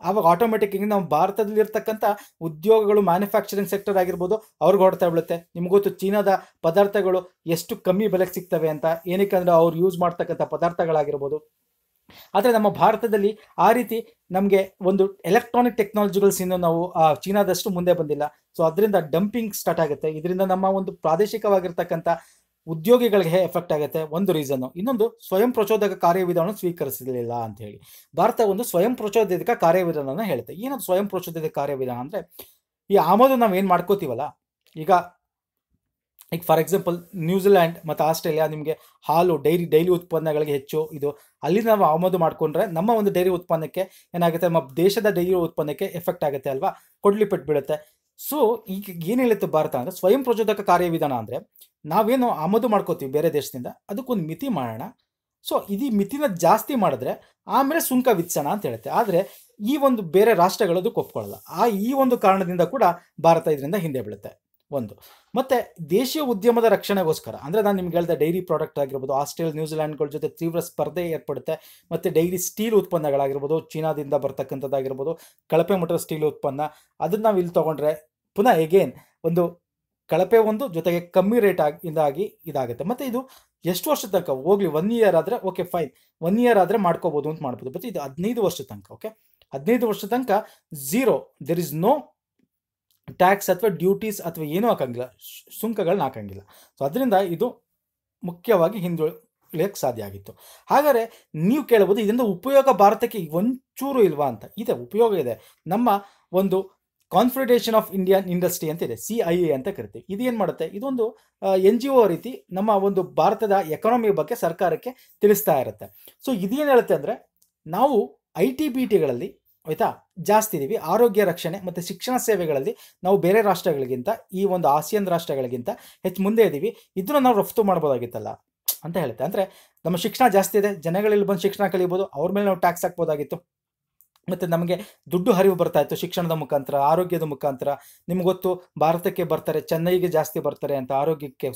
ಆವಾಗ ಆಟೋಮೆಟಿಕ್ ಹಿಂಗೆ ನಾವು ಭಾರತದಲ್ಲಿರ್ತಕ್ಕಂಥ ಉದ್ಯೋಗಗಳು ಮ್ಯಾನುಫ್ಯಾಕ್ಚರಿಂಗ್ ಸೆಕ್ಟರ್ ಆಗಿರ್ಬೋದು ಅವ್ರಿಗೆ ಹೊಡ್ತಾ ಬೀಳುತ್ತೆ ನಿಮ್ಗೊತ್ತು ಚೀನಾದ ಪದಾರ್ಥಗಳು ಎಷ್ಟು ಕಮ್ಮಿ ಬೆಲೆಗೆ ಸಿಗ್ತವೆ ಅಂತ ಏನಕ್ಕೆ ಅವ್ರು ಯೂಸ್ ಮಾಡ್ತಕ್ಕಂಥ ಪದಾರ್ಥಗಳಾಗಿರ್ಬೋದು ಆದರೆ ನಮ್ಮ ಭಾರತದಲ್ಲಿ ಆ ರೀತಿ ನಮಗೆ ಒಂದು ಎಲೆಕ್ಟ್ರಾನಿಕ್ ಟೆಕ್ನಾಲಜಿಗಳ್ಸ್ ಇನ್ನೂ ನಾವು ಚೀನಾದಷ್ಟು ಮುಂದೆ ಬಂದಿಲ್ಲ ಸೊ ಅದರಿಂದ ಡಂಪಿಂಗ್ ಸ್ಟಾರ್ಟ್ ಆಗುತ್ತೆ ಇದರಿಂದ ನಮ್ಮ ಒಂದು ಪ್ರಾದೇಶಿಕವಾಗಿರ್ತಕ್ಕಂಥ ಉದ್ಯೋಗಿಗಳಿಗೆ ಎಫೆಕ್ಟ್ ಆಗುತ್ತೆ ಒಂದು ರೀಸನ್ನು ಇನ್ನೊಂದು ಸ್ವಯಂ ಪ್ರಚೋದಕ ಕಾರ್ಯವಿಧಾನ ಸ್ವೀಕರಿಸಲಿಲ್ಲ ಅಂತ ಹೇಳಿ ಭಾರತ ಒಂದು ಸ್ವಯಂ ಪ್ರಚೋದಿತ ಕಾರ್ಯವಿಧಾನ ಹೇಳುತ್ತೆ ಏನದು ಸ್ವಯಂ ಪ್ರಚೋದಿತ ಕಾರ್ಯವಿಧಾನ ಅಂದರೆ ಈ ಆಮದು ನಾವು ಏನು ಮಾಡ್ಕೋತೀವಲ್ಲ ಈಗ ಈಗ ಫಾರ್ ಎಕ್ಸಾಂಪಲ್ ನ್ಯೂಜಿಲ್ಯಾಂಡ್ ಮತ್ತು ಆಸ್ಟ್ರೇಲಿಯಾ ನಿಮಗೆ ಹಾಲು ಡೈರಿ ಡೈಲಿ ಉತ್ಪನ್ನಗಳಿಗೆ ಹೆಚ್ಚು ಇದು ಅಲ್ಲಿ ನಾವು ಆಮದು ಮಾಡಿಕೊಂಡ್ರೆ ನಮ್ಮ ಒಂದು ಡೈರಿ ಉತ್ಪನ್ನಕ್ಕೆ ಏನಾಗುತ್ತೆ ನಮ್ಮ ದೇಶದ ಡೈರಿ ಉತ್ಪನ್ನಕ್ಕೆ ಎಫೆಕ್ಟ್ ಆಗುತ್ತೆ ಅಲ್ವಾ ಪೆಟ್ಟು ಬೀಳುತ್ತೆ ಸೊ ಈಗ ಏನು ಹೇಳುತ್ತೆ ಭಾರತ ಅಂದರೆ ಸ್ವಯಂ ಪ್ರಚೋದಕ ಕಾರ್ಯವಿಧಾನ ಅಂದರೆ ನಾವೇನು ಆಮದು ಮಾಡ್ಕೋತೀವಿ ಬೇರೆ ದೇಶದಿಂದ ಅದಕ್ಕೊಂದು ಮಿತಿ ಮಾಡೋಣ ಸೊ ಇದು ಮಿತಿನ ಜಾಸ್ತಿ ಮಾಡಿದ್ರೆ ಆಮೇಲೆ ಸುಂಕ ವಿಚ್ಚಣ ಅಂತ ಹೇಳುತ್ತೆ ಆದರೆ ಈ ಒಂದು ಬೇರೆ ರಾಷ್ಟ್ರಗಳು ಅದಕ್ಕೆ ಒಪ್ಕೊಳ್ಳಲ್ಲ ಆ ಈ ಒಂದು ಕಾರಣದಿಂದ ಕೂಡ ಭಾರತ ಇದರಿಂದ ಹಿಂದೆ ಬೀಳುತ್ತೆ ಒಂದು ಮತ್ತು ದೇಶೀಯ ಉದ್ಯಮದ ರಕ್ಷಣೆಗೋಸ್ಕರ ಅಂದರೆ ನಾನು ನಿಮ್ಗೆ ಹೇಳಿದೆ ಡೈರಿ ಪ್ರಾಡಕ್ಟ್ ಆಗಿರ್ಬೋದು ಆಸ್ಟ್ರೇಲಿಯಾ ನ್ಯೂಜಿಲ್ಯಾಂಡ್ಗಳ ಜೊತೆ ತೀವ್ರ ಸ್ಪರ್ಧೆ ಏರ್ಪಡುತ್ತೆ ಮತ್ತು ಡೈರಿ ಸ್ಟೀಲ್ ಉತ್ಪನ್ನಗಳಾಗಿರ್ಬೋದು ಚೀನಾದಿಂದ ಬರ್ತಕ್ಕಂಥದ್ದಾಗಿರ್ಬೋದು ಕಳಪೆ ಮಟ್ಟದ ಸ್ಟೀಲ್ ಉತ್ಪನ್ನ ಅದನ್ನ ನಾವು ಇಲ್ಲಿ ತೊಗೊಂಡ್ರೆ ಪುನಃ ಎಗೇನ್ ಒಂದು ಕಳಪೆ ಒಂದು ಜೊತೆಗೆ ಕಮ್ಮಿ ರೇಟ್ ಆಗಿ ಇದಾಗಿ ಇದಾಗುತ್ತೆ ಮತ್ತೆ ಇದು ಎಷ್ಟು ವರ್ಷದ ತನಕ ಹೋಗ್ಲಿ ಒನ್ ಇಯರ್ ಆದರೆ ಓಕೆ ಫೈನ್ ಒನ್ ಇಯರ್ ಆದರೆ ಮಾಡ್ಕೋಬಹುದು ಅಂತ ಮಾಡ್ಬೋದು ಮತ್ತೆ ಇದು ಹದಿನೈದು ವರ್ಷದ ತನಕ ಓಕೆ ಹದಿನೈದು ವರ್ಷದ ತನಕ zero there is no tax ಅಥವಾ ಡ್ಯೂಟೀಸ್ ಅಥವಾ ಏನೂ ಹಾಕಂಗಿಲ್ಲ ಸುಂಕಗಳನ್ನ ಹಾಕಂಗಿಲ್ಲ ಸೊ ಅದರಿಂದ ಇದು ಮುಖ್ಯವಾಗಿ ಹಿಂದುಳಿಯಕ್ಕೆ ಸಾಧ್ಯ ಆಗಿತ್ತು ಹಾಗಾದರೆ ನೀವು ಕೇಳಬಹುದು ಇದರಿಂದ ಉಪಯೋಗ ಭಾರತಕ್ಕೆ ಒಂಚೂರು ಇಲ್ವಾ ಅಂತ ಇದೆ ಉಪಯೋಗ ಇದೆ ನಮ್ಮ ಒಂದು ಕಾನ್ಫಿಡೇಷನ್ ಆಫ್ ಇಂಡಿಯನ್ ಇಂಡಸ್ಟ್ರಿ ಅಂತ ಇದೆ ಸಿ ಐ ಎ ಅಂತ ಕರಿತೀವಿ ಇದು ಮಾಡುತ್ತೆ ಇದೊಂದು ಎನ್ ಜಿ ಒ ರೀತಿ ನಮ್ಮ ಒಂದು ಭಾರತದ ಎಕನಾಮಿ ಬಗ್ಗೆ ಸರ್ಕಾರಕ್ಕೆ ತಿಳಿಸ್ತಾ ಇರುತ್ತೆ ಸೊ ಇದೇನು ಹೇಳುತ್ತೆ ಅಂದರೆ ನಾವು ಐ ಟಿ ಬಿ ಟಿಗಳಲ್ಲಿ ಆಯಿತಾ ಜಾಸ್ತಿ ಇದ್ದೀವಿ ಆರೋಗ್ಯ ರಕ್ಷಣೆ ಮತ್ತು ಶಿಕ್ಷಣ ಸೇವೆಗಳಲ್ಲಿ ನಾವು ಬೇರೆ ರಾಷ್ಟ್ರಗಳಿಗಿಂತ ಈ ಒಂದು ಆಸಿಯನ್ ರಾಷ್ಟ್ರಗಳಿಗಿಂತ ಹೆಚ್ಚು ಮುಂದೆ ಇದ್ದೀವಿ ಇದನ್ನು ನಾವು ರಫ್ತು ಮಾಡ್ಬೋದಾಗಿತ್ತಲ್ಲ ಅಂತ ಹೇಳುತ್ತೆ ಅಂದರೆ ನಮ್ಮ ಶಿಕ್ಷಣ ಜಾಸ್ತಿ ಇದೆ ಜನಗಳಲ್ಲಿ ಬಂದು ಶಿಕ್ಷಣ ಕಲಿಬೋದು ಅವ್ರ ಮೇಲೆ ನಾವು ಟ್ಯಾಕ್ಸ್ ಹಾಕ್ಬೋದಾಗಿತ್ತು ಮತ್ತು ನಮಗೆ ದುಡ್ಡು ಹರಿವು ಬರ್ತಾ ಇತ್ತು ಶಿಕ್ಷಣದ ಮುಖಾಂತರ ಆರೋಗ್ಯದ ಮುಖಾಂತರ ಗೊತ್ತು ಭಾರತಕ್ಕೆ ಬರ್ತಾರೆ ಚೆನ್ನೈಗೆ ಜಾಸ್ತಿ ಬರ್ತಾರೆ ಅಂತ ಆರೋಗ್ಯಕ್ಕೆ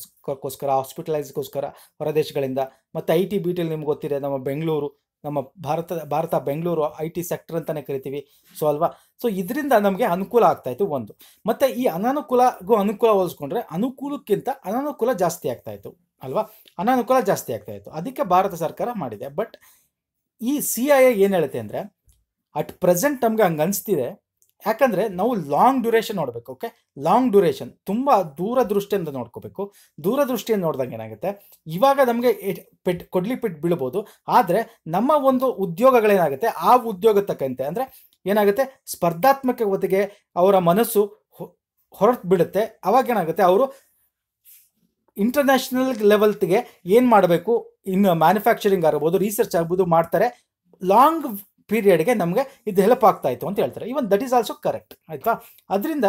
ಗೋಸ್ಕರ ಹಾಸ್ಪಿಟಲೈಸ್ಗೋಸ್ಕರ ಹೊರದೇಶಗಳಿಂದ ಮತ್ತು ಐ ಟಿ ಬಿ ನಿಮ್ಗೆ ಗೊತ್ತಿದೆ ನಮ್ಮ ಬೆಂಗಳೂರು ನಮ್ಮ Bharat Bharat Bengaluru I T sector ಅಂತಲೇ ಕರಿತೀವಿ ಸೊ ಅಲ್ವಾ ಸೊ ಇದರಿಂದ ನಮಗೆ ಅನುಕೂಲ ಆಗ್ತಾಯಿತ್ತು ಒಂದು ಮತ್ತು ಈ ಅನಾನುಕೂಲಗೂ ಅನುಕೂಲ ಹೋಲಿಸ್ಕೊಂಡ್ರೆ ಅನುಕೂಲಕ್ಕಿಂತ ಅನಾನುಕೂಲ ಜಾಸ್ತಿ ಆಗ್ತಾಯಿತ್ತು ಅಲ್ವಾ ಅನಾನುಕೂಲ ಜಾಸ್ತಿ ಆಗ್ತಾಯಿತ್ತು ಅದಕ್ಕೆ ಭಾರತ ಸರ್ಕಾರ ಮಾಡಿದೆ ಬಟ್ ಈ ಸಿ ಐ ಏನು ಹೇಳುತ್ತೆ ಅಂದರೆ ಅಟ್ ಪ್ರೆಸೆಂಟ್ ನಮ್ಗೆ ಹಂಗೆ ಅನಿಸ್ತಿದೆ ಯಾಕಂದರೆ ನಾವು ಲಾಂಗ್ ಡ್ಯೂರೇಷನ್ ನೋಡಬೇಕು ಓಕೆ ಲಾಂಗ್ ಡ್ಯೂರೇಷನ್ ತುಂಬ ದೂರದೃಷ್ಟಿಯಿಂದ ನೋಡ್ಕೋಬೇಕು ದೂರದೃಷ್ಟಿಯಿಂದ ನೋಡಿದಂಗೆ ಏನಾಗುತ್ತೆ ಇವಾಗ ನಮಗೆ ಪೆಟ್ ಕೊಡ್ಲಿ ಪೆಟ್ ಬೀಳ್ಬೋದು ಆದರೆ ನಮ್ಮ ಒಂದು ಉದ್ಯೋಗಗಳೇನಾಗುತ್ತೆ ಆ ಉದ್ಯೋಗ ತಕ್ಕಂತೆ ಅಂದರೆ ಏನಾಗುತ್ತೆ ಸ್ಪರ್ಧಾತ್ಮಕ ಸ್ಪರ್ಧಾತ್ಮಕತೆಗೆ ಅವರ ಮನಸ್ಸು ಹೊರಟು ಬಿಡುತ್ತೆ ಅವಾಗ ಏನಾಗುತ್ತೆ ಅವರು ಇಂಟರ್ನ್ಯಾಷನಲ್ ಲೆವೆಲ್ತಿಗೆ ಏನು ಮಾಡಬೇಕು ಇನ್ನು ಮ್ಯಾನುಫ್ಯಾಕ್ಚರಿಂಗ್ ಆಗಿರ್ಬೋದು ರಿಸರ್ಚ್ ಆಗ್ಬೋದು ಮಾಡ್ತಾರೆ ಲಾಂಗ್ ಪೀರಿಯಡ್ಗೆ ನಮಗೆ ಇದು ಹೆಲ್ಪ್ ಇತ್ತು ಅಂತ ಹೇಳ್ತಾರೆ even that is also correct ಆಯಿತಾ ಅದರಿಂದ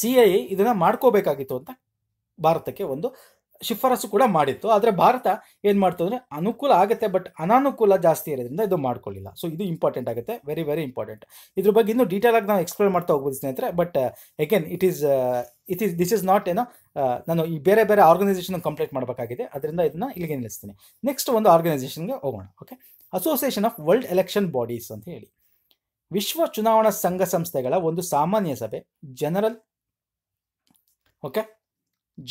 ಸಿ ಐ ಇದನ್ನು ಮಾಡ್ಕೋಬೇಕಾಗಿತ್ತು ಅಂತ ಭಾರತಕ್ಕೆ ಒಂದು ಶಿಫಾರಸು ಕೂಡ ಮಾಡಿತ್ತು ಆದರೆ ಭಾರತ ಏನು ಮಾಡ್ತು ಅಂದರೆ ಅನುಕೂಲ ಆಗುತ್ತೆ ಬಟ್ ಅನಾನುಕೂಲ ಜಾಸ್ತಿ ಇರೋದ್ರಿಂದ ಇದು ಮಾಡ್ಕೊಳ್ಳಿಲ್ಲ ಸೊ ಇದು ಇಂಪಾರ್ಟೆಂಟ್ ಆಗುತ್ತೆ ವೆರಿ ವೆರಿ ಇಂಪಾರ್ಟೆಂಟ್ ಇದ್ರ ಬಗ್ಗೆ ಇನ್ನೂ ಡೀಟೇಲ್ ಆಗಿ ನಾವು ಎಕ್ಸ್ಪ್ಲೇನ್ ಮಾಡ್ತಾ ಹೋಗ್ಬೋದು ಸ್ನೇಹಿತರೆ but again it is it is this is not ಏನೋ ನಾನು ಈ ಬೇರೆ ಬೇರೆ ಆರ್ಗನೈಸೇಷನ್ ಕಂಪ್ಲೀಟ್ ಮಾಡಬೇಕಾಗಿದೆ ಅದರಿಂದ ಇದನ್ನು ಇಲ್ಲಿಗೆ ನಿಲ್ಲಿಸ್ತೀನಿ ನೆಕ್ಸ್ಟ್ ಒಂದು ಆರ್ಗನೈಸೇಷನ್ಗೆ ಹೋಗೋಣ okay association of world election bodies ಅಂತ ಹೇಳಿ ವಿಶ್ವ ಚುನಾವಣಾ ಸಂಘ ಸಂಸ್ಥೆಗಳ ಒಂದು ಸಾಮಾನ್ಯ ಸಭೆ ಜನರಲ್ ಓಕೆ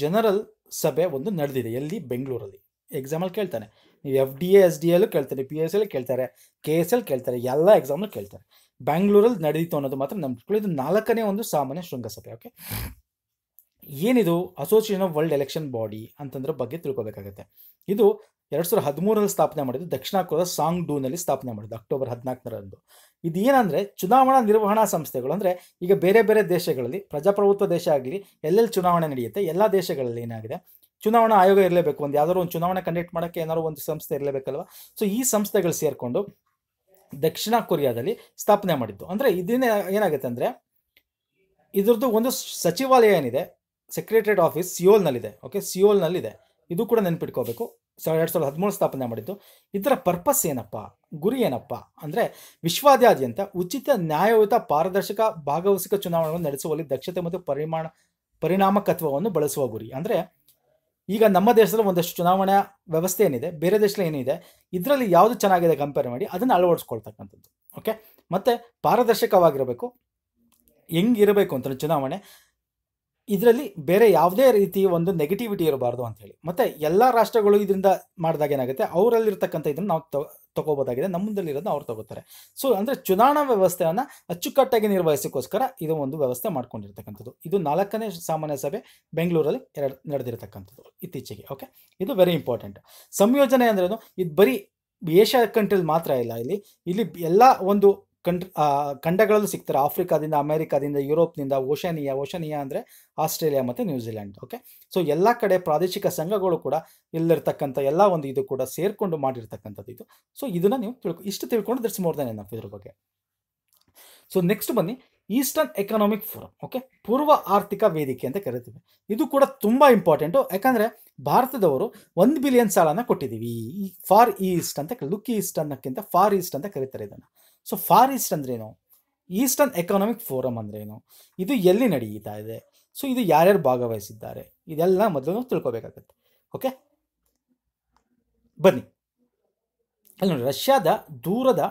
ಜನರಲ್ ಸಭೆ ಒಂದು ನಡೆದಿದೆ ಎಲ್ಲಿ ಬೆಂಗಳೂರಲ್ಲಿ ಎಕ್ಸಾಮಲ್ಲಿ ಕೇಳ್ತಾನೆ ನೀವು F D A S D ಎಲ್ಲೂ ಕೇಳ್ತಾರೆ ಪಿ ಎಸ್ ಎಲ್ ಕೇಳ್ತಾರೆ ಕೆ ಎಸ್ ಎಲ್ ಕೇಳ್ತಾರೆ ಎಲ್ಲ ಎಕ್ಸಾಮ್ಲು ಕೇಳ್ತಾರೆ ಬ್ಯಾಂಗ್ಳೂರಲ್ಲಿ ನಡೆದಿತ್ತು ಅನ್ನೋದು ಮಾತ್ರ ನಮ್ಮ ಇದು ನಾಲ್ಕನೇ ಒಂದು ಸಾಮಾನ್ಯ ಶೃಂಗಸಭೆ ಓಕೆ ಏನಿದು association of world election body ಅಂತಂದ್ರ ಬಗ್ಗೆ ತಿಳ್ಕೊಬೇಕಾಗುತ್ತೆ ಇದು ಎರಡು ಸಾವಿರದ ಹದಿಮೂರರಲ್ಲಿ ಸ್ಥಾಪನೆ ಮಾಡಿದ್ದು ದಕ್ಷಿಣ ಕೊರಿಯಾದ ಸಾಂಗ್ ಡೂನಲ್ಲಿ ಸ್ಥಾಪನೆ ಮಾಡಿದ್ದು ಅಕ್ಟೋಬರ್ ಇದು ಇದೇನಂದರೆ ಚುನಾವಣಾ ನಿರ್ವಹಣಾ ಸಂಸ್ಥೆಗಳು ಅಂದರೆ ಈಗ ಬೇರೆ ಬೇರೆ ದೇಶಗಳಲ್ಲಿ ಪ್ರಜಾಪ್ರಭುತ್ವ ದೇಶ ಆಗಲಿ ಎಲ್ಲೆಲ್ಲಿ ಚುನಾವಣೆ ನಡೆಯುತ್ತೆ ಎಲ್ಲ ದೇಶಗಳಲ್ಲಿ ಏನಾಗಿದೆ ಚುನಾವಣಾ ಆಯೋಗ ಇರಲೇಬೇಕು ಒಂದು ಯಾವ್ದಾದ್ರು ಒಂದು ಚುನಾವಣೆ ಕಂಡಕ್ಟ್ ಮಾಡೋಕ್ಕೆ ಏನಾದ್ರು ಒಂದು ಸಂಸ್ಥೆ ಇರಲೇಬೇಕಲ್ವ ಸೊ ಈ ಸಂಸ್ಥೆಗಳು ಸೇರಿಕೊಂಡು ದಕ್ಷಿಣ ಕೊರಿಯಾದಲ್ಲಿ ಸ್ಥಾಪನೆ ಮಾಡಿದ್ದು ಅಂದರೆ ಇದನ್ನೇ ಏನಾಗುತ್ತೆ ಅಂದರೆ ಇದ್ರದ್ದು ಒಂದು ಸಚಿವಾಲಯ ಏನಿದೆ ಸೆಕ್ರೆಟರಿಯೇಟ್ ಆಫೀಸ್ ಸಿಯೋಲ್ನಲ್ಲಿದೆ ಓಕೆ ಸಿಯೋಲ್ನಲ್ಲಿದೆ ಇದು ಕೂಡ ನೆನ್ಪಿಟ್ಕೋಬೇಕು ಸಾವಿರದ ಎರಡು ಸಾವಿರದ ಹದಿಮೂರು ಸ್ಥಾಪನೆ ಮಾಡಿದ್ದು ಇದರ ಪರ್ಪಸ್ ಏನಪ್ಪ ಗುರಿ ಏನಪ್ಪ ಅಂದರೆ ವಿಶ್ವಾದ್ಯಂತ ಉಚಿತ ನ್ಯಾಯಯುತ ಪಾರದರ್ಶಕ ಭಾಗವಹಿಸಿಕ ಚುನಾವಣೆಗಳನ್ನು ನಡೆಸುವಲ್ಲಿ ದಕ್ಷತೆ ಮತ್ತು ಪರಿಮಾಣ ಪರಿಣಾಮಕತ್ವವನ್ನು ಬಳಸುವ ಗುರಿ ಅಂದರೆ ಈಗ ನಮ್ಮ ದೇಶದಲ್ಲಿ ಒಂದಷ್ಟು ಚುನಾವಣಾ ವ್ಯವಸ್ಥೆ ಏನಿದೆ ಬೇರೆ ದೇಶದಲ್ಲಿ ಏನಿದೆ ಇದರಲ್ಲಿ ಯಾವುದು ಚೆನ್ನಾಗಿದೆ ಕಂಪೇರ್ ಮಾಡಿ ಅದನ್ನು ಅಳವಡಿಸ್ಕೊಳ್ತಕ್ಕಂಥದ್ದು ಓಕೆ ಮತ್ತು ಪಾರದರ್ಶಕವಾಗಿರಬೇಕು ಹೆಂಗಿರಬೇಕು ಅಂತ ಚುನಾವಣೆ ಇದರಲ್ಲಿ ಬೇರೆ ಯಾವುದೇ ರೀತಿ ಒಂದು ನೆಗೆಟಿವಿಟಿ ಇರಬಾರ್ದು ಅಂತೇಳಿ ಮತ್ತೆ ಎಲ್ಲ ರಾಷ್ಟ್ರಗಳು ಇದರಿಂದ ಮಾಡಿದಾಗ ಏನಾಗುತ್ತೆ ಅವರಲ್ಲಿರ್ತಕ್ಕಂಥ ಇದನ್ನು ನಾವು ತಗೋಬೋದಾಗಿದೆ ನಮ್ಮಲ್ಲಿರೋದನ್ನ ಅವ್ರು ತಗೋತಾರೆ ಸೊ ಅಂದರೆ ಚುನಾವಣಾ ವ್ಯವಸ್ಥೆಯನ್ನು ಅಚ್ಚುಕಟ್ಟಾಗಿ ನಿರ್ವಹಿಸೋಕ್ಕೋಸ್ಕರ ಇದು ಒಂದು ವ್ಯವಸ್ಥೆ ಮಾಡ್ಕೊಂಡಿರ್ತಕ್ಕಂಥದ್ದು ಇದು ನಾಲ್ಕನೇ ಸಾಮಾನ್ಯ ಸಭೆ ಬೆಂಗಳೂರಲ್ಲಿ ಎರಡು ನಡೆದಿರತಕ್ಕಂಥದ್ದು ಇತ್ತೀಚೆಗೆ ಓಕೆ ಇದು ವೆರಿ ಇಂಪಾರ್ಟೆಂಟ್ ಸಂಯೋಜನೆ ಅಂದ್ರೆ ಇದು ಬರೀ ಏಷ್ಯಾ ಕಂಟ್ರಿಲಿ ಮಾತ್ರ ಇಲ್ಲ ಇಲ್ಲಿ ಇಲ್ಲಿ ಎಲ್ಲ ಒಂದು ಕಂಟ್ ಖಂಡಗಳಲ್ಲೂ ಸಿಗ್ತಾರೆ ಆಫ್ರಿಕಾದಿಂದ ಅಮೇರಿಕಾದಿಂದ ಯುರೋಪ್ನಿಂದ ಓಷನಿಯಾ ಓಷನಿಯಾ ಅಂದರೆ ಆಸ್ಟ್ರೇಲಿಯಾ ಮತ್ತು ನ್ಯೂಜಿಲೆಂಡ್ ಓಕೆ ಸೊ ಎಲ್ಲ ಕಡೆ ಪ್ರಾದೇಶಿಕ ಸಂಘಗಳು ಕೂಡ ಇಲ್ಲಿರ್ತಕ್ಕಂಥ ಎಲ್ಲ ಒಂದು ಇದು ಕೂಡ ಸೇರಿಕೊಂಡು ಮಾಡಿರ್ತಕ್ಕಂಥದ್ದು ಇದು ಸೊ ಇದನ್ನು ನೀವು ತಿಳ್ಕೊ ಇಷ್ಟು ತಿಳ್ಕೊಂಡು ದಟ್ಸ್ ಮೋರ್ ದನ್ ಏನಪ್ಪ ಇದ್ರ ಬಗ್ಗೆ ಸೊ ನೆಕ್ಸ್ಟ್ ಬನ್ನಿ ಈಸ್ಟರ್ನ್ ಎಕನಾಮಿಕ್ ಫೋರಂ ಓಕೆ ಪೂರ್ವ ಆರ್ಥಿಕ ವೇದಿಕೆ ಅಂತ ಕರಿತೀವಿ ಇದು ಕೂಡ ತುಂಬ ಇಂಪಾರ್ಟೆಂಟು ಯಾಕಂದರೆ ಭಾರತದವರು ಒಂದು ಬಿಲಿಯನ್ ಸಾಲನ ಕೊಟ್ಟಿದ್ದೀವಿ ಈ ಫಾರ್ ಈಸ್ಟ್ ಅಂತ ಲುಕ್ ಈಸ್ಟ್ ಅನ್ನೋಕ್ಕಿಂತ ಫಾರ್ ಈಸ್ಟ್ ಅಂತ ಕರೀತಾರೆ ಇದನ್ನು ಸೊ ಫಾರ್ ಈಸ್ಟ್ ಏನು ಈಸ್ಟರ್ನ್ ಎಕನಾಮಿಕ್ ಫೋರಮ್ ಅಂದ್ರೇನು ಇದು ಎಲ್ಲಿ ನಡೆಯುತ್ತಾ ಇದೆ ಸೊ ಇದು ಯಾರ್ಯಾರು ಭಾಗವಹಿಸಿದ್ದಾರೆ ಇದೆಲ್ಲ ಮೊದಲು ತಿಳ್ಕೊಬೇಕಾಗತ್ತೆ ಓಕೆ ಬನ್ನಿ ಅಲ್ಲಿ ನೋಡಿ ರಷ್ಯಾದ ದೂರದ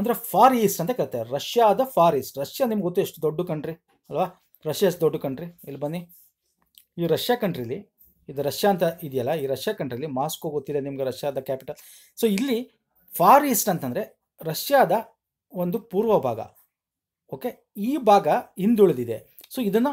ಅಂದರೆ ಫಾರ್ ಈಸ್ಟ್ ಅಂತ ಕರಿತಾರೆ ರಷ್ಯಾದ ಫಾರ್ ಈಸ್ಟ್ ರಷ್ಯಾ ನಿಮ್ಗೆ ಗೊತ್ತು ಎಷ್ಟು ದೊಡ್ಡ ಕಂಟ್ರಿ ಅಲ್ವಾ ರಷ್ಯಾ ಎಷ್ಟು ದೊಡ್ಡ ಕಂಟ್ರಿ ಇಲ್ಲಿ ಬನ್ನಿ ಈ ರಷ್ಯಾ ಕಂಟ್ರಿಲಿ ಇದು ರಷ್ಯಾ ಅಂತ ಇದೆಯಲ್ಲ ಈ ರಷ್ಯಾ ಕಂಟ್ರಿಲಿ ಮಾಸ್ಕೋ ಗೊತ್ತಿದೆ ನಿಮ್ಗೆ ರಷ್ಯಾದ ಕ್ಯಾಪಿಟಲ್ ಸೊ ಇಲ್ಲಿ ಫಾರ್ ಈಸ್ಟ್ ಅಂತಂದರೆ ರಷ್ಯಾದ ಒಂದು ಪೂರ್ವ ಭಾಗ ಓಕೆ ಈ ಭಾಗ ಹಿಂದುಳಿದಿದೆ ಸೊ ಇದನ್ನು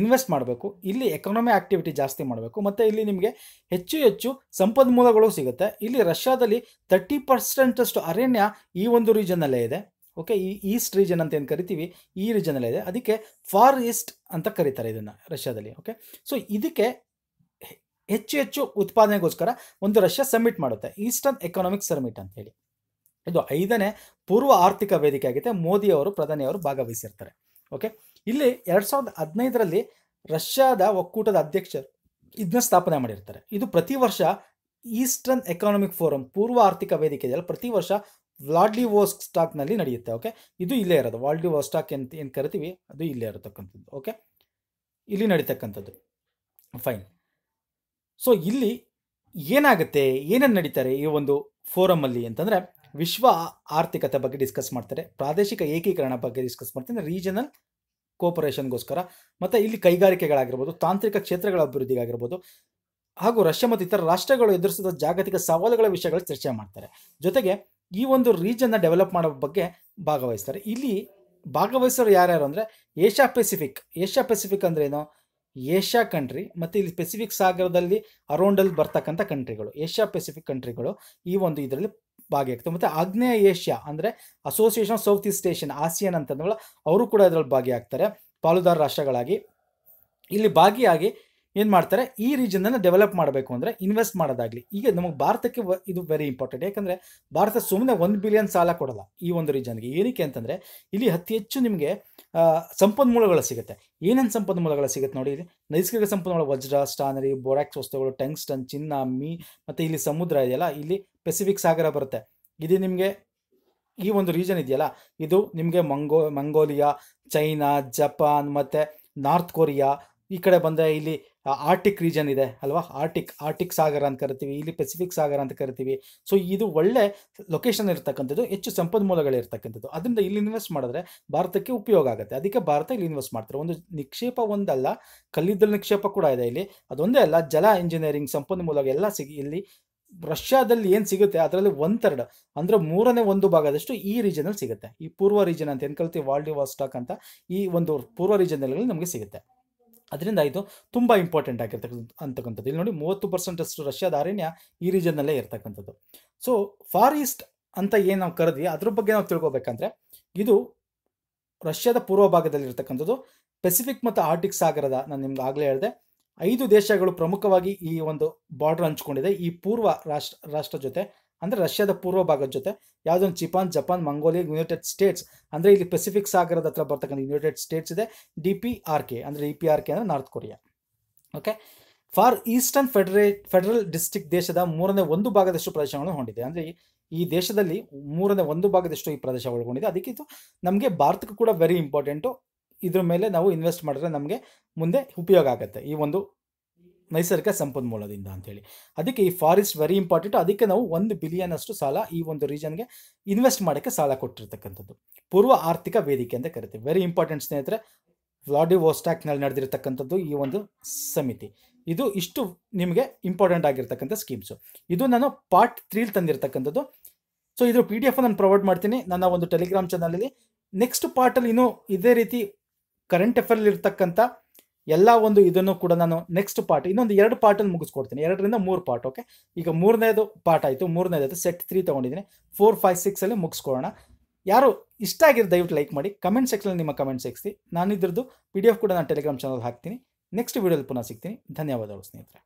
ಇನ್ವೆಸ್ಟ್ ಮಾಡಬೇಕು ಇಲ್ಲಿ ಎಕನಾಮಿ ಆಕ್ಟಿವಿಟಿ ಜಾಸ್ತಿ ಮಾಡಬೇಕು ಮತ್ತು ಇಲ್ಲಿ ನಿಮಗೆ ಹೆಚ್ಚು ಹೆಚ್ಚು ಸಂಪನ್ಮೂಲಗಳು ಸಿಗುತ್ತೆ ಇಲ್ಲಿ ರಷ್ಯಾದಲ್ಲಿ ತರ್ಟಿ ಪರ್ಸೆಂಟಷ್ಟು ಅರಣ್ಯ ಈ ಒಂದು ರೀಜನ್ನಲ್ಲೇ ಇದೆ ಓಕೆ ಈ ಈಸ್ಟ್ ರೀಜನ್ ಅಂತ ಏನು ಕರಿತೀವಿ ಈ ರೀಜನಲ್ಲೇ ಇದೆ ಅದಕ್ಕೆ ಫಾರ್ ಈಸ್ಟ್ ಅಂತ ಕರೀತಾರೆ ಇದನ್ನು ರಷ್ಯಾದಲ್ಲಿ ಓಕೆ ಸೊ ಇದಕ್ಕೆ ಹೆಚ್ಚು ಹೆಚ್ಚು ಉತ್ಪಾದನೆಗೋಸ್ಕರ ಒಂದು ರಷ್ಯಾ ಸಬ್ಮಿಟ್ ಮಾಡುತ್ತೆ ಈಸ್ಟರ್ನ್ ಎಕನಾಮಿಕ್ ಸಬ್ಮಿಟ್ ಹೇಳಿ ಇದು ಐದನೇ ಪೂರ್ವ ಆರ್ಥಿಕ ವೇದಿಕೆ ಆಗಿದೆ ಅವರು ಪ್ರಧಾನಿಯವರು ಭಾಗವಹಿಸಿರ್ತಾರೆ ಓಕೆ ಇಲ್ಲಿ ಎರಡು ಸಾವಿರದ ಹದಿನೈದರಲ್ಲಿ ರಷ್ಯಾದ ಒಕ್ಕೂಟದ ಅಧ್ಯಕ್ಷರು ಇದನ್ನ ಸ್ಥಾಪನೆ ಮಾಡಿರ್ತಾರೆ ಇದು ಪ್ರತಿ ವರ್ಷ ಈಸ್ಟರ್ನ್ ಎಕಾನಮಿಕ್ ಫೋರಮ್ ಪೂರ್ವ ಆರ್ಥಿಕ ವೇದಿಕೆ ಇದೆಯಲ್ಲ ಪ್ರತಿ ವರ್ಷ ಸ್ಟಾಕ್ನಲ್ಲಿ ನಡೆಯುತ್ತೆ ಓಕೆ ಇದು ಇಲ್ಲೇ ಇರೋದು ವಾಲ್ಡಿವೋಸ್ಟಾಕ್ ಅಂತ ಏನು ಕರಿತೀವಿ ಅದು ಇಲ್ಲೇ ಇರತಕ್ಕಂಥದ್ದು ಓಕೆ ಇಲ್ಲಿ ನಡೀತಕ್ಕಂಥದ್ದು ಫೈನ್ ಸೊ ಇಲ್ಲಿ ಏನಾಗುತ್ತೆ ಏನೇನು ನಡೀತಾರೆ ಈ ಒಂದು ಅಲ್ಲಿ ಅಂತಂದರೆ ವಿಶ್ವ ಆರ್ಥಿಕತೆ ಬಗ್ಗೆ ಡಿಸ್ಕಸ್ ಮಾಡ್ತಾರೆ ಪ್ರಾದೇಶಿಕ ಏಕೀಕರಣ ಬಗ್ಗೆ ಡಿಸ್ಕಸ್ ಮಾಡ್ತಾರೆ ರೀಜನಲ್ ಕೋಪರೇಷನ್ಗೋಸ್ಕರ ಮತ್ತು ಇಲ್ಲಿ ಕೈಗಾರಿಕೆಗಳಾಗಿರ್ಬೋದು ತಾಂತ್ರಿಕ ಕ್ಷೇತ್ರಗಳ ಅಭಿವೃದ್ಧಿಗಾಗಿರ್ಬೋದು ಹಾಗೂ ರಷ್ಯಾ ಮತ್ತು ಇತರ ರಾಷ್ಟ್ರಗಳು ಎದುರಿಸಿದ ಜಾಗತಿಕ ಸವಾಲುಗಳ ವಿಷಯಗಳ ಚರ್ಚೆ ಮಾಡ್ತಾರೆ ಜೊತೆಗೆ ಈ ಒಂದು ರೀಜನ್ನ ಡೆವಲಪ್ ಮಾಡೋ ಬಗ್ಗೆ ಭಾಗವಹಿಸ್ತಾರೆ ಇಲ್ಲಿ ಭಾಗವಹಿಸೋರು ಯಾರ್ಯಾರು ಅಂದರೆ ಏಷ್ಯಾ ಪೆಸಿಫಿಕ್ ಏಷ್ಯಾ ಪೆಸಿಫಿಕ್ ಅಂದ್ರೆ ಏನು ಏಷ್ಯಾ ಕಂಟ್ರಿ ಮತ್ತು ಇಲ್ಲಿ ಪೆಸಿಫಿಕ್ ಸಾಗರದಲ್ಲಿ ಅರೌಂಡಲ್ಲಿ ಬರ್ತಕ್ಕಂಥ ಕಂಟ್ರಿಗಳು ಏಷ್ಯಾ ಪೆಸಿಫಿಕ್ ಕಂಟ್ರಿಗಳು ಈ ಒಂದು ಇದರಲ್ಲಿ ಭಾಗಿಯಾಗ್ತದೆ ಮತ್ತು ಆಗ್ನೇಯ ಏಷ್ಯಾ ಅಂದರೆ association of south East Asian ASEAN ಅಂತಂದವಲ್ಲ ಅವರು ಕೂಡ ಇದರಲ್ಲಿ ಭಾಗಿಯಾಗ್ತಾರೆ ಪಾಲುದಾರ ರಾಷ್ಟ್ರಗಳಾಗಿ ಇಲ್ಲಿ ಭಾಗಿಯಾಗಿ ಏನು ಮಾಡ್ತಾರೆ ಈ ಅನ್ನು ಡೆವಲಪ್ ಮಾಡಬೇಕು ಅಂದರೆ ಇನ್ವೆಸ್ಟ್ ಮಾಡೋದಾಗಲಿ ಈಗ ನಮಗೆ ಭಾರತಕ್ಕೆ ಇದು ವೆರಿ ಇಂಪಾರ್ಟೆಂಟ್ ಯಾಕಂದ್ರೆ ಭಾರತ ಸುಮ್ಮನೆ ಒಂದು ಬಿಲಿಯನ್ ಸಾಲ ಕೊಡಲ್ಲ ಈ ಒಂದು ರೀಜನ್ಗೆ ಏನಕ್ಕೆ ಅಂತಂದರೆ ಇಲ್ಲಿ ಅತಿ ಹೆಚ್ಚು ನಿಮಗೆ ಸಂಪನ್ಮೂಲಗಳು ಸಿಗುತ್ತೆ ಏನೇನು ಸಂಪನ್ಮೂಲಗಳು ಸಿಗುತ್ತೆ ನೋಡಿ ಇಲ್ಲಿ ನೈಸರ್ಗಿಕ ಸಂಪನ್ಮೂಲ ವಜ್ರ ಸ್ಟಾನರಿ ಬೋರಾಕ್ಸ್ ವಸ್ತುಗಳು ಟಂಗ್ಸ್ಟನ್ ಚಿನ್ನ ಮೀ ಮತ್ತು ಇಲ್ಲಿ ಸಮುದ್ರ ಇದೆಯಲ್ಲ ಇಲ್ಲಿ ಪೆಸಿಫಿಕ್ ಸಾಗರ ಬರುತ್ತೆ ಇದು ನಿಮಗೆ ಈ ಒಂದು ರೀಜನ್ ಇದೆಯಲ್ಲ ಇದು ನಿಮಗೆ ಮಂಗೋ ಮಂಗೋಲಿಯಾ ಚೈನಾ ಜಪಾನ್ ಮತ್ತು ನಾರ್ತ್ ಕೊರಿಯಾ ಈ ಕಡೆ ಬಂದರೆ ಇಲ್ಲಿ ಆರ್ಟಿಕ್ ರೀಜನ್ ಇದೆ ಅಲ್ವಾ ಆರ್ಟಿಕ್ ಆರ್ಟಿಕ್ ಸಾಗರ ಅಂತ ಕರಿತೀವಿ ಇಲ್ಲಿ ಪೆಸಿಫಿಕ್ ಸಾಗರ ಅಂತ ಕರಿತೀವಿ ಸೊ ಇದು ಒಳ್ಳೆ ಲೊಕೇಶನ್ ಇರ್ತಕ್ಕಂಥದ್ದು ಹೆಚ್ಚು ಸಂಪನ್ಮೂಲಗಳಿರ್ತಕ್ಕಂಥದ್ದು ಅದರಿಂದ ಇಲ್ಲಿ ಇನ್ವೆಸ್ಟ್ ಮಾಡಿದ್ರೆ ಭಾರತಕ್ಕೆ ಉಪಯೋಗ ಆಗುತ್ತೆ ಅದಕ್ಕೆ ಭಾರತ ಇಲ್ಲಿ ಇನ್ವೆಸ್ಟ್ ಮಾಡ್ತಾರೆ ಒಂದು ನಿಕ್ಷೇಪ ಒಂದಲ್ಲ ಕಲ್ಲಿದ್ದಲು ನಿಕ್ಷೇಪ ಕೂಡ ಇದೆ ಇಲ್ಲಿ ಅದೊಂದೇ ಅಲ್ಲ ಜಲ ಇಂಜಿನಿಯರಿಂಗ್ ಸಂಪನ್ಮೂಲ ಎಲ್ಲ ಸಿಗಿ ಇಲ್ಲಿ ರಷ್ಯಾದಲ್ಲಿ ಏನು ಸಿಗುತ್ತೆ ಅದರಲ್ಲಿ ಒನ್ ಥರ್ಡ್ ಅಂದರೆ ಮೂರನೇ ಒಂದು ಭಾಗದಷ್ಟು ಈ ರೀಜನಲ್ಲಿ ಸಿಗುತ್ತೆ ಈ ಪೂರ್ವ ರೀಜನ್ ಅಂತ ಏನು ಕಲ್ತೀವಿ ಸ್ಟಾಕ್ ಅಂತ ಈ ಒಂದು ಪೂರ್ವ ಅಲ್ಲಿ ನಮಗೆ ಸಿಗುತ್ತೆ ಅದರಿಂದ ಇದು ತುಂಬ ಇಂಪಾರ್ಟೆಂಟ್ ಆಗಿರ್ತಕ್ಕಂಥ ಅಂತಕ್ಕಂಥದ್ದು ಇಲ್ಲಿ ನೋಡಿ ಮೂವತ್ತು ಪರ್ಸೆಂಟಷ್ಟು ರಷ್ಯಾದ ಅರಣ್ಯ ಈ ರೀಜನ್ನಲ್ಲೇ ಇರ್ತಕ್ಕಂಥದ್ದು ಸೊ ಫಾರ್ ಈಸ್ಟ್ ಅಂತ ಏನು ನಾವು ಕರೆದ್ವಿ ಅದ್ರ ಬಗ್ಗೆ ನಾವು ತಿಳ್ಕೊಬೇಕಂದ್ರೆ ಇದು ರಷ್ಯಾದ ಪೂರ್ವ ಭಾಗದಲ್ಲಿ ಇರ್ತಕ್ಕಂಥದ್ದು ಪೆಸಿಫಿಕ್ ಮತ್ತು ಆರ್ಟಿಕ್ ಸಾಗರದ ನಾನು ನಿಮ್ಗೆ ಆಗಲೇ ಹೇಳಿದೆ ಐದು ದೇಶಗಳು ಪ್ರಮುಖವಾಗಿ ಈ ಒಂದು ಬಾರ್ಡರ್ ಹಂಚ್ಕೊಂಡಿದೆ ಈ ಪೂರ್ವ ರಾಷ್ಟ್ರ ರಾಷ್ಟ್ರ ಜೊತೆ ಅಂದರೆ ರಷ್ಯಾದ ಪೂರ್ವ ಭಾಗದ ಜೊತೆ ಯಾವುದೊಂದು ಚಿಪಾನ್ ಜಪಾನ್ ಮಂಗೋಲಿಯಾ ಯುನೈಟೆಡ್ ಸ್ಟೇಟ್ಸ್ ಅಂದರೆ ಇಲ್ಲಿ ಪೆಸಿಫಿಕ್ ಸಾಗರದ ಹತ್ರ ಬರ್ತಕ್ಕಂಥ ಯುನೈಟೆಡ್ ಸ್ಟೇಟ್ಸ್ ಇದೆ ಡಿ ಪಿ ಆರ್ ಕೆ ಅಂದರೆ ಇ ಪಿ ಆರ್ ಕೆ ಅಂದರೆ north Korea okay far eastern ಫೆಡರೇ ಫೆಡರಲ್ ಡಿಸ್ಟಿಕ್ ದೇಶದ ಮೂರನೇ ಒಂದು ಭಾಗದಷ್ಟು ಪ್ರದೇಶಗಳನ್ನು ಹೊಂದಿದೆ ಅಂದರೆ ಈ ದೇಶದಲ್ಲಿ ಮೂರನೇ ಒಂದು ಭಾಗದಷ್ಟು ಈ ಪ್ರದೇಶ ಒಳಗೊಂಡಿದೆ ಅದಕ್ಕಿಂತ ನಮಗೆ ಭಾರತಕ್ಕೂ ಕೂಡ ವೆರಿ ಇಂಪಾರ್ಟೆಂಟು ಇದ್ರ ಮೇಲೆ ನಾವು ಇನ್ವೆಸ್ಟ್ ಮಾಡಿದ್ರೆ ನಮಗೆ ಮುಂದೆ ಉಪಯೋಗ ಆಗುತ್ತೆ ಈ ಒಂದು ನೈಸರ್ಗಿಕ ಸಂಪನ್ಮೂಲದಿಂದ ಅಂಥೇಳಿ ಅದಕ್ಕೆ ಈ ಫಾರೆಸ್ಟ್ ವೆರಿ ಇಂಪಾರ್ಟೆಂಟ್ ಅದಕ್ಕೆ ನಾವು ಒಂದು ಬಿಲಿಯನ್ ಅಷ್ಟು ಸಾಲ ಈ ಒಂದು ರೀಜನ್ಗೆ ಇನ್ವೆಸ್ಟ್ ಮಾಡೋಕ್ಕೆ ಸಾಲ ಕೊಟ್ಟಿರ್ತಕ್ಕಂಥದ್ದು ಪೂರ್ವ ಆರ್ಥಿಕ ವೇದಿಕೆ ಅಂತ ಕರಿತೀವಿ ವೆರಿ ಇಂಪಾರ್ಟೆಂಟ್ ಸ್ನೇಹಿತರೆ ವ್ಲಾಡಿ ನಲ್ಲಿ ನಡೆದಿರತಕ್ಕಂಥದ್ದು ಈ ಒಂದು ಸಮಿತಿ ಇದು ಇಷ್ಟು ನಿಮಗೆ ಇಂಪಾರ್ಟೆಂಟ್ ಆಗಿರ್ತಕ್ಕಂಥ ಸ್ಕೀಮ್ಸು ಇದು ನಾನು ಪಾರ್ಟ್ ತ್ರೀಲಿ ತಂದಿರತಕ್ಕಂಥದ್ದು ಸೊ ಇದ್ರ ಪಿ ಡಿ ಎಫ್ ನಾನು ಪ್ರೊವೈಡ್ ಮಾಡ್ತೀನಿ ನನ್ನ ಒಂದು ಟೆಲಿಗ್ರಾಮ್ ಚಾನಲಲ್ಲಿ ನೆಕ್ಸ್ಟ್ ಪಾರ್ಟಲ್ಲಿ ಇನ್ನೂ ಇದೇ ರೀತಿ ಕರೆಂಟ್ ಅಫೇರ್ಲಿರ್ತಕ್ಕಂಥ ಎಲ್ಲ ಒಂದು ಇದನ್ನು ಕೂಡ ನಾನು ನೆಕ್ಸ್ಟ್ ಪಾರ್ಟ್ ಇನ್ನೊಂದು ಎರಡು ಪಾರ್ಟಲ್ಲಿ ಮುಗಿಸ್ಕೊಡ್ತೀನಿ ಎರಡರಿಂದ ಮೂರು ಪಾರ್ಟ್ ಓಕೆ ಈಗ ಮೂರನೇದು ಪಾರ್ಟ್ ಆಯಿತು ಮೂರನೇದು ಸೆಟ್ ತ್ರೀ ತೊಗೊಂಡಿದ್ದೀನಿ ಫೋರ್ ಫೈವ್ ಸಿಕ್ಸಲ್ಲಿ ಮುಗಿಸ್ಕೊಳ್ಳೋಣ ಯಾರು ಇಷ್ಟ ಆಗಿರೋ ದಯವಿಟ್ಟು ಲೈಕ್ ಮಾಡಿ ಕಮೆಂಟ್ ಸೆಕ್ಷನಲ್ಲಿ ನಿಮ್ಮ ಕಮೆಂಟ್ ಸೆಕ್ಸಿ ನಾನು ಇದ್ರದ್ದು ಪಿ ಡಿ ಎಫ್ ಕೂಡ ನಾನು ಟೆಲಿಗ್ರಾಮ್ ಚಾನಲ್ ಹಾಕ್ತೀನಿ ನೆಕ್ಸ್ಟ್ ವೀಡಿಯೋದಲ್ಲಿ ಪುನಃ ಸಿಗ್ತೀನಿ ಧನ್ಯವಾದಗಳು ಸ್ನೇಹಿತರೆ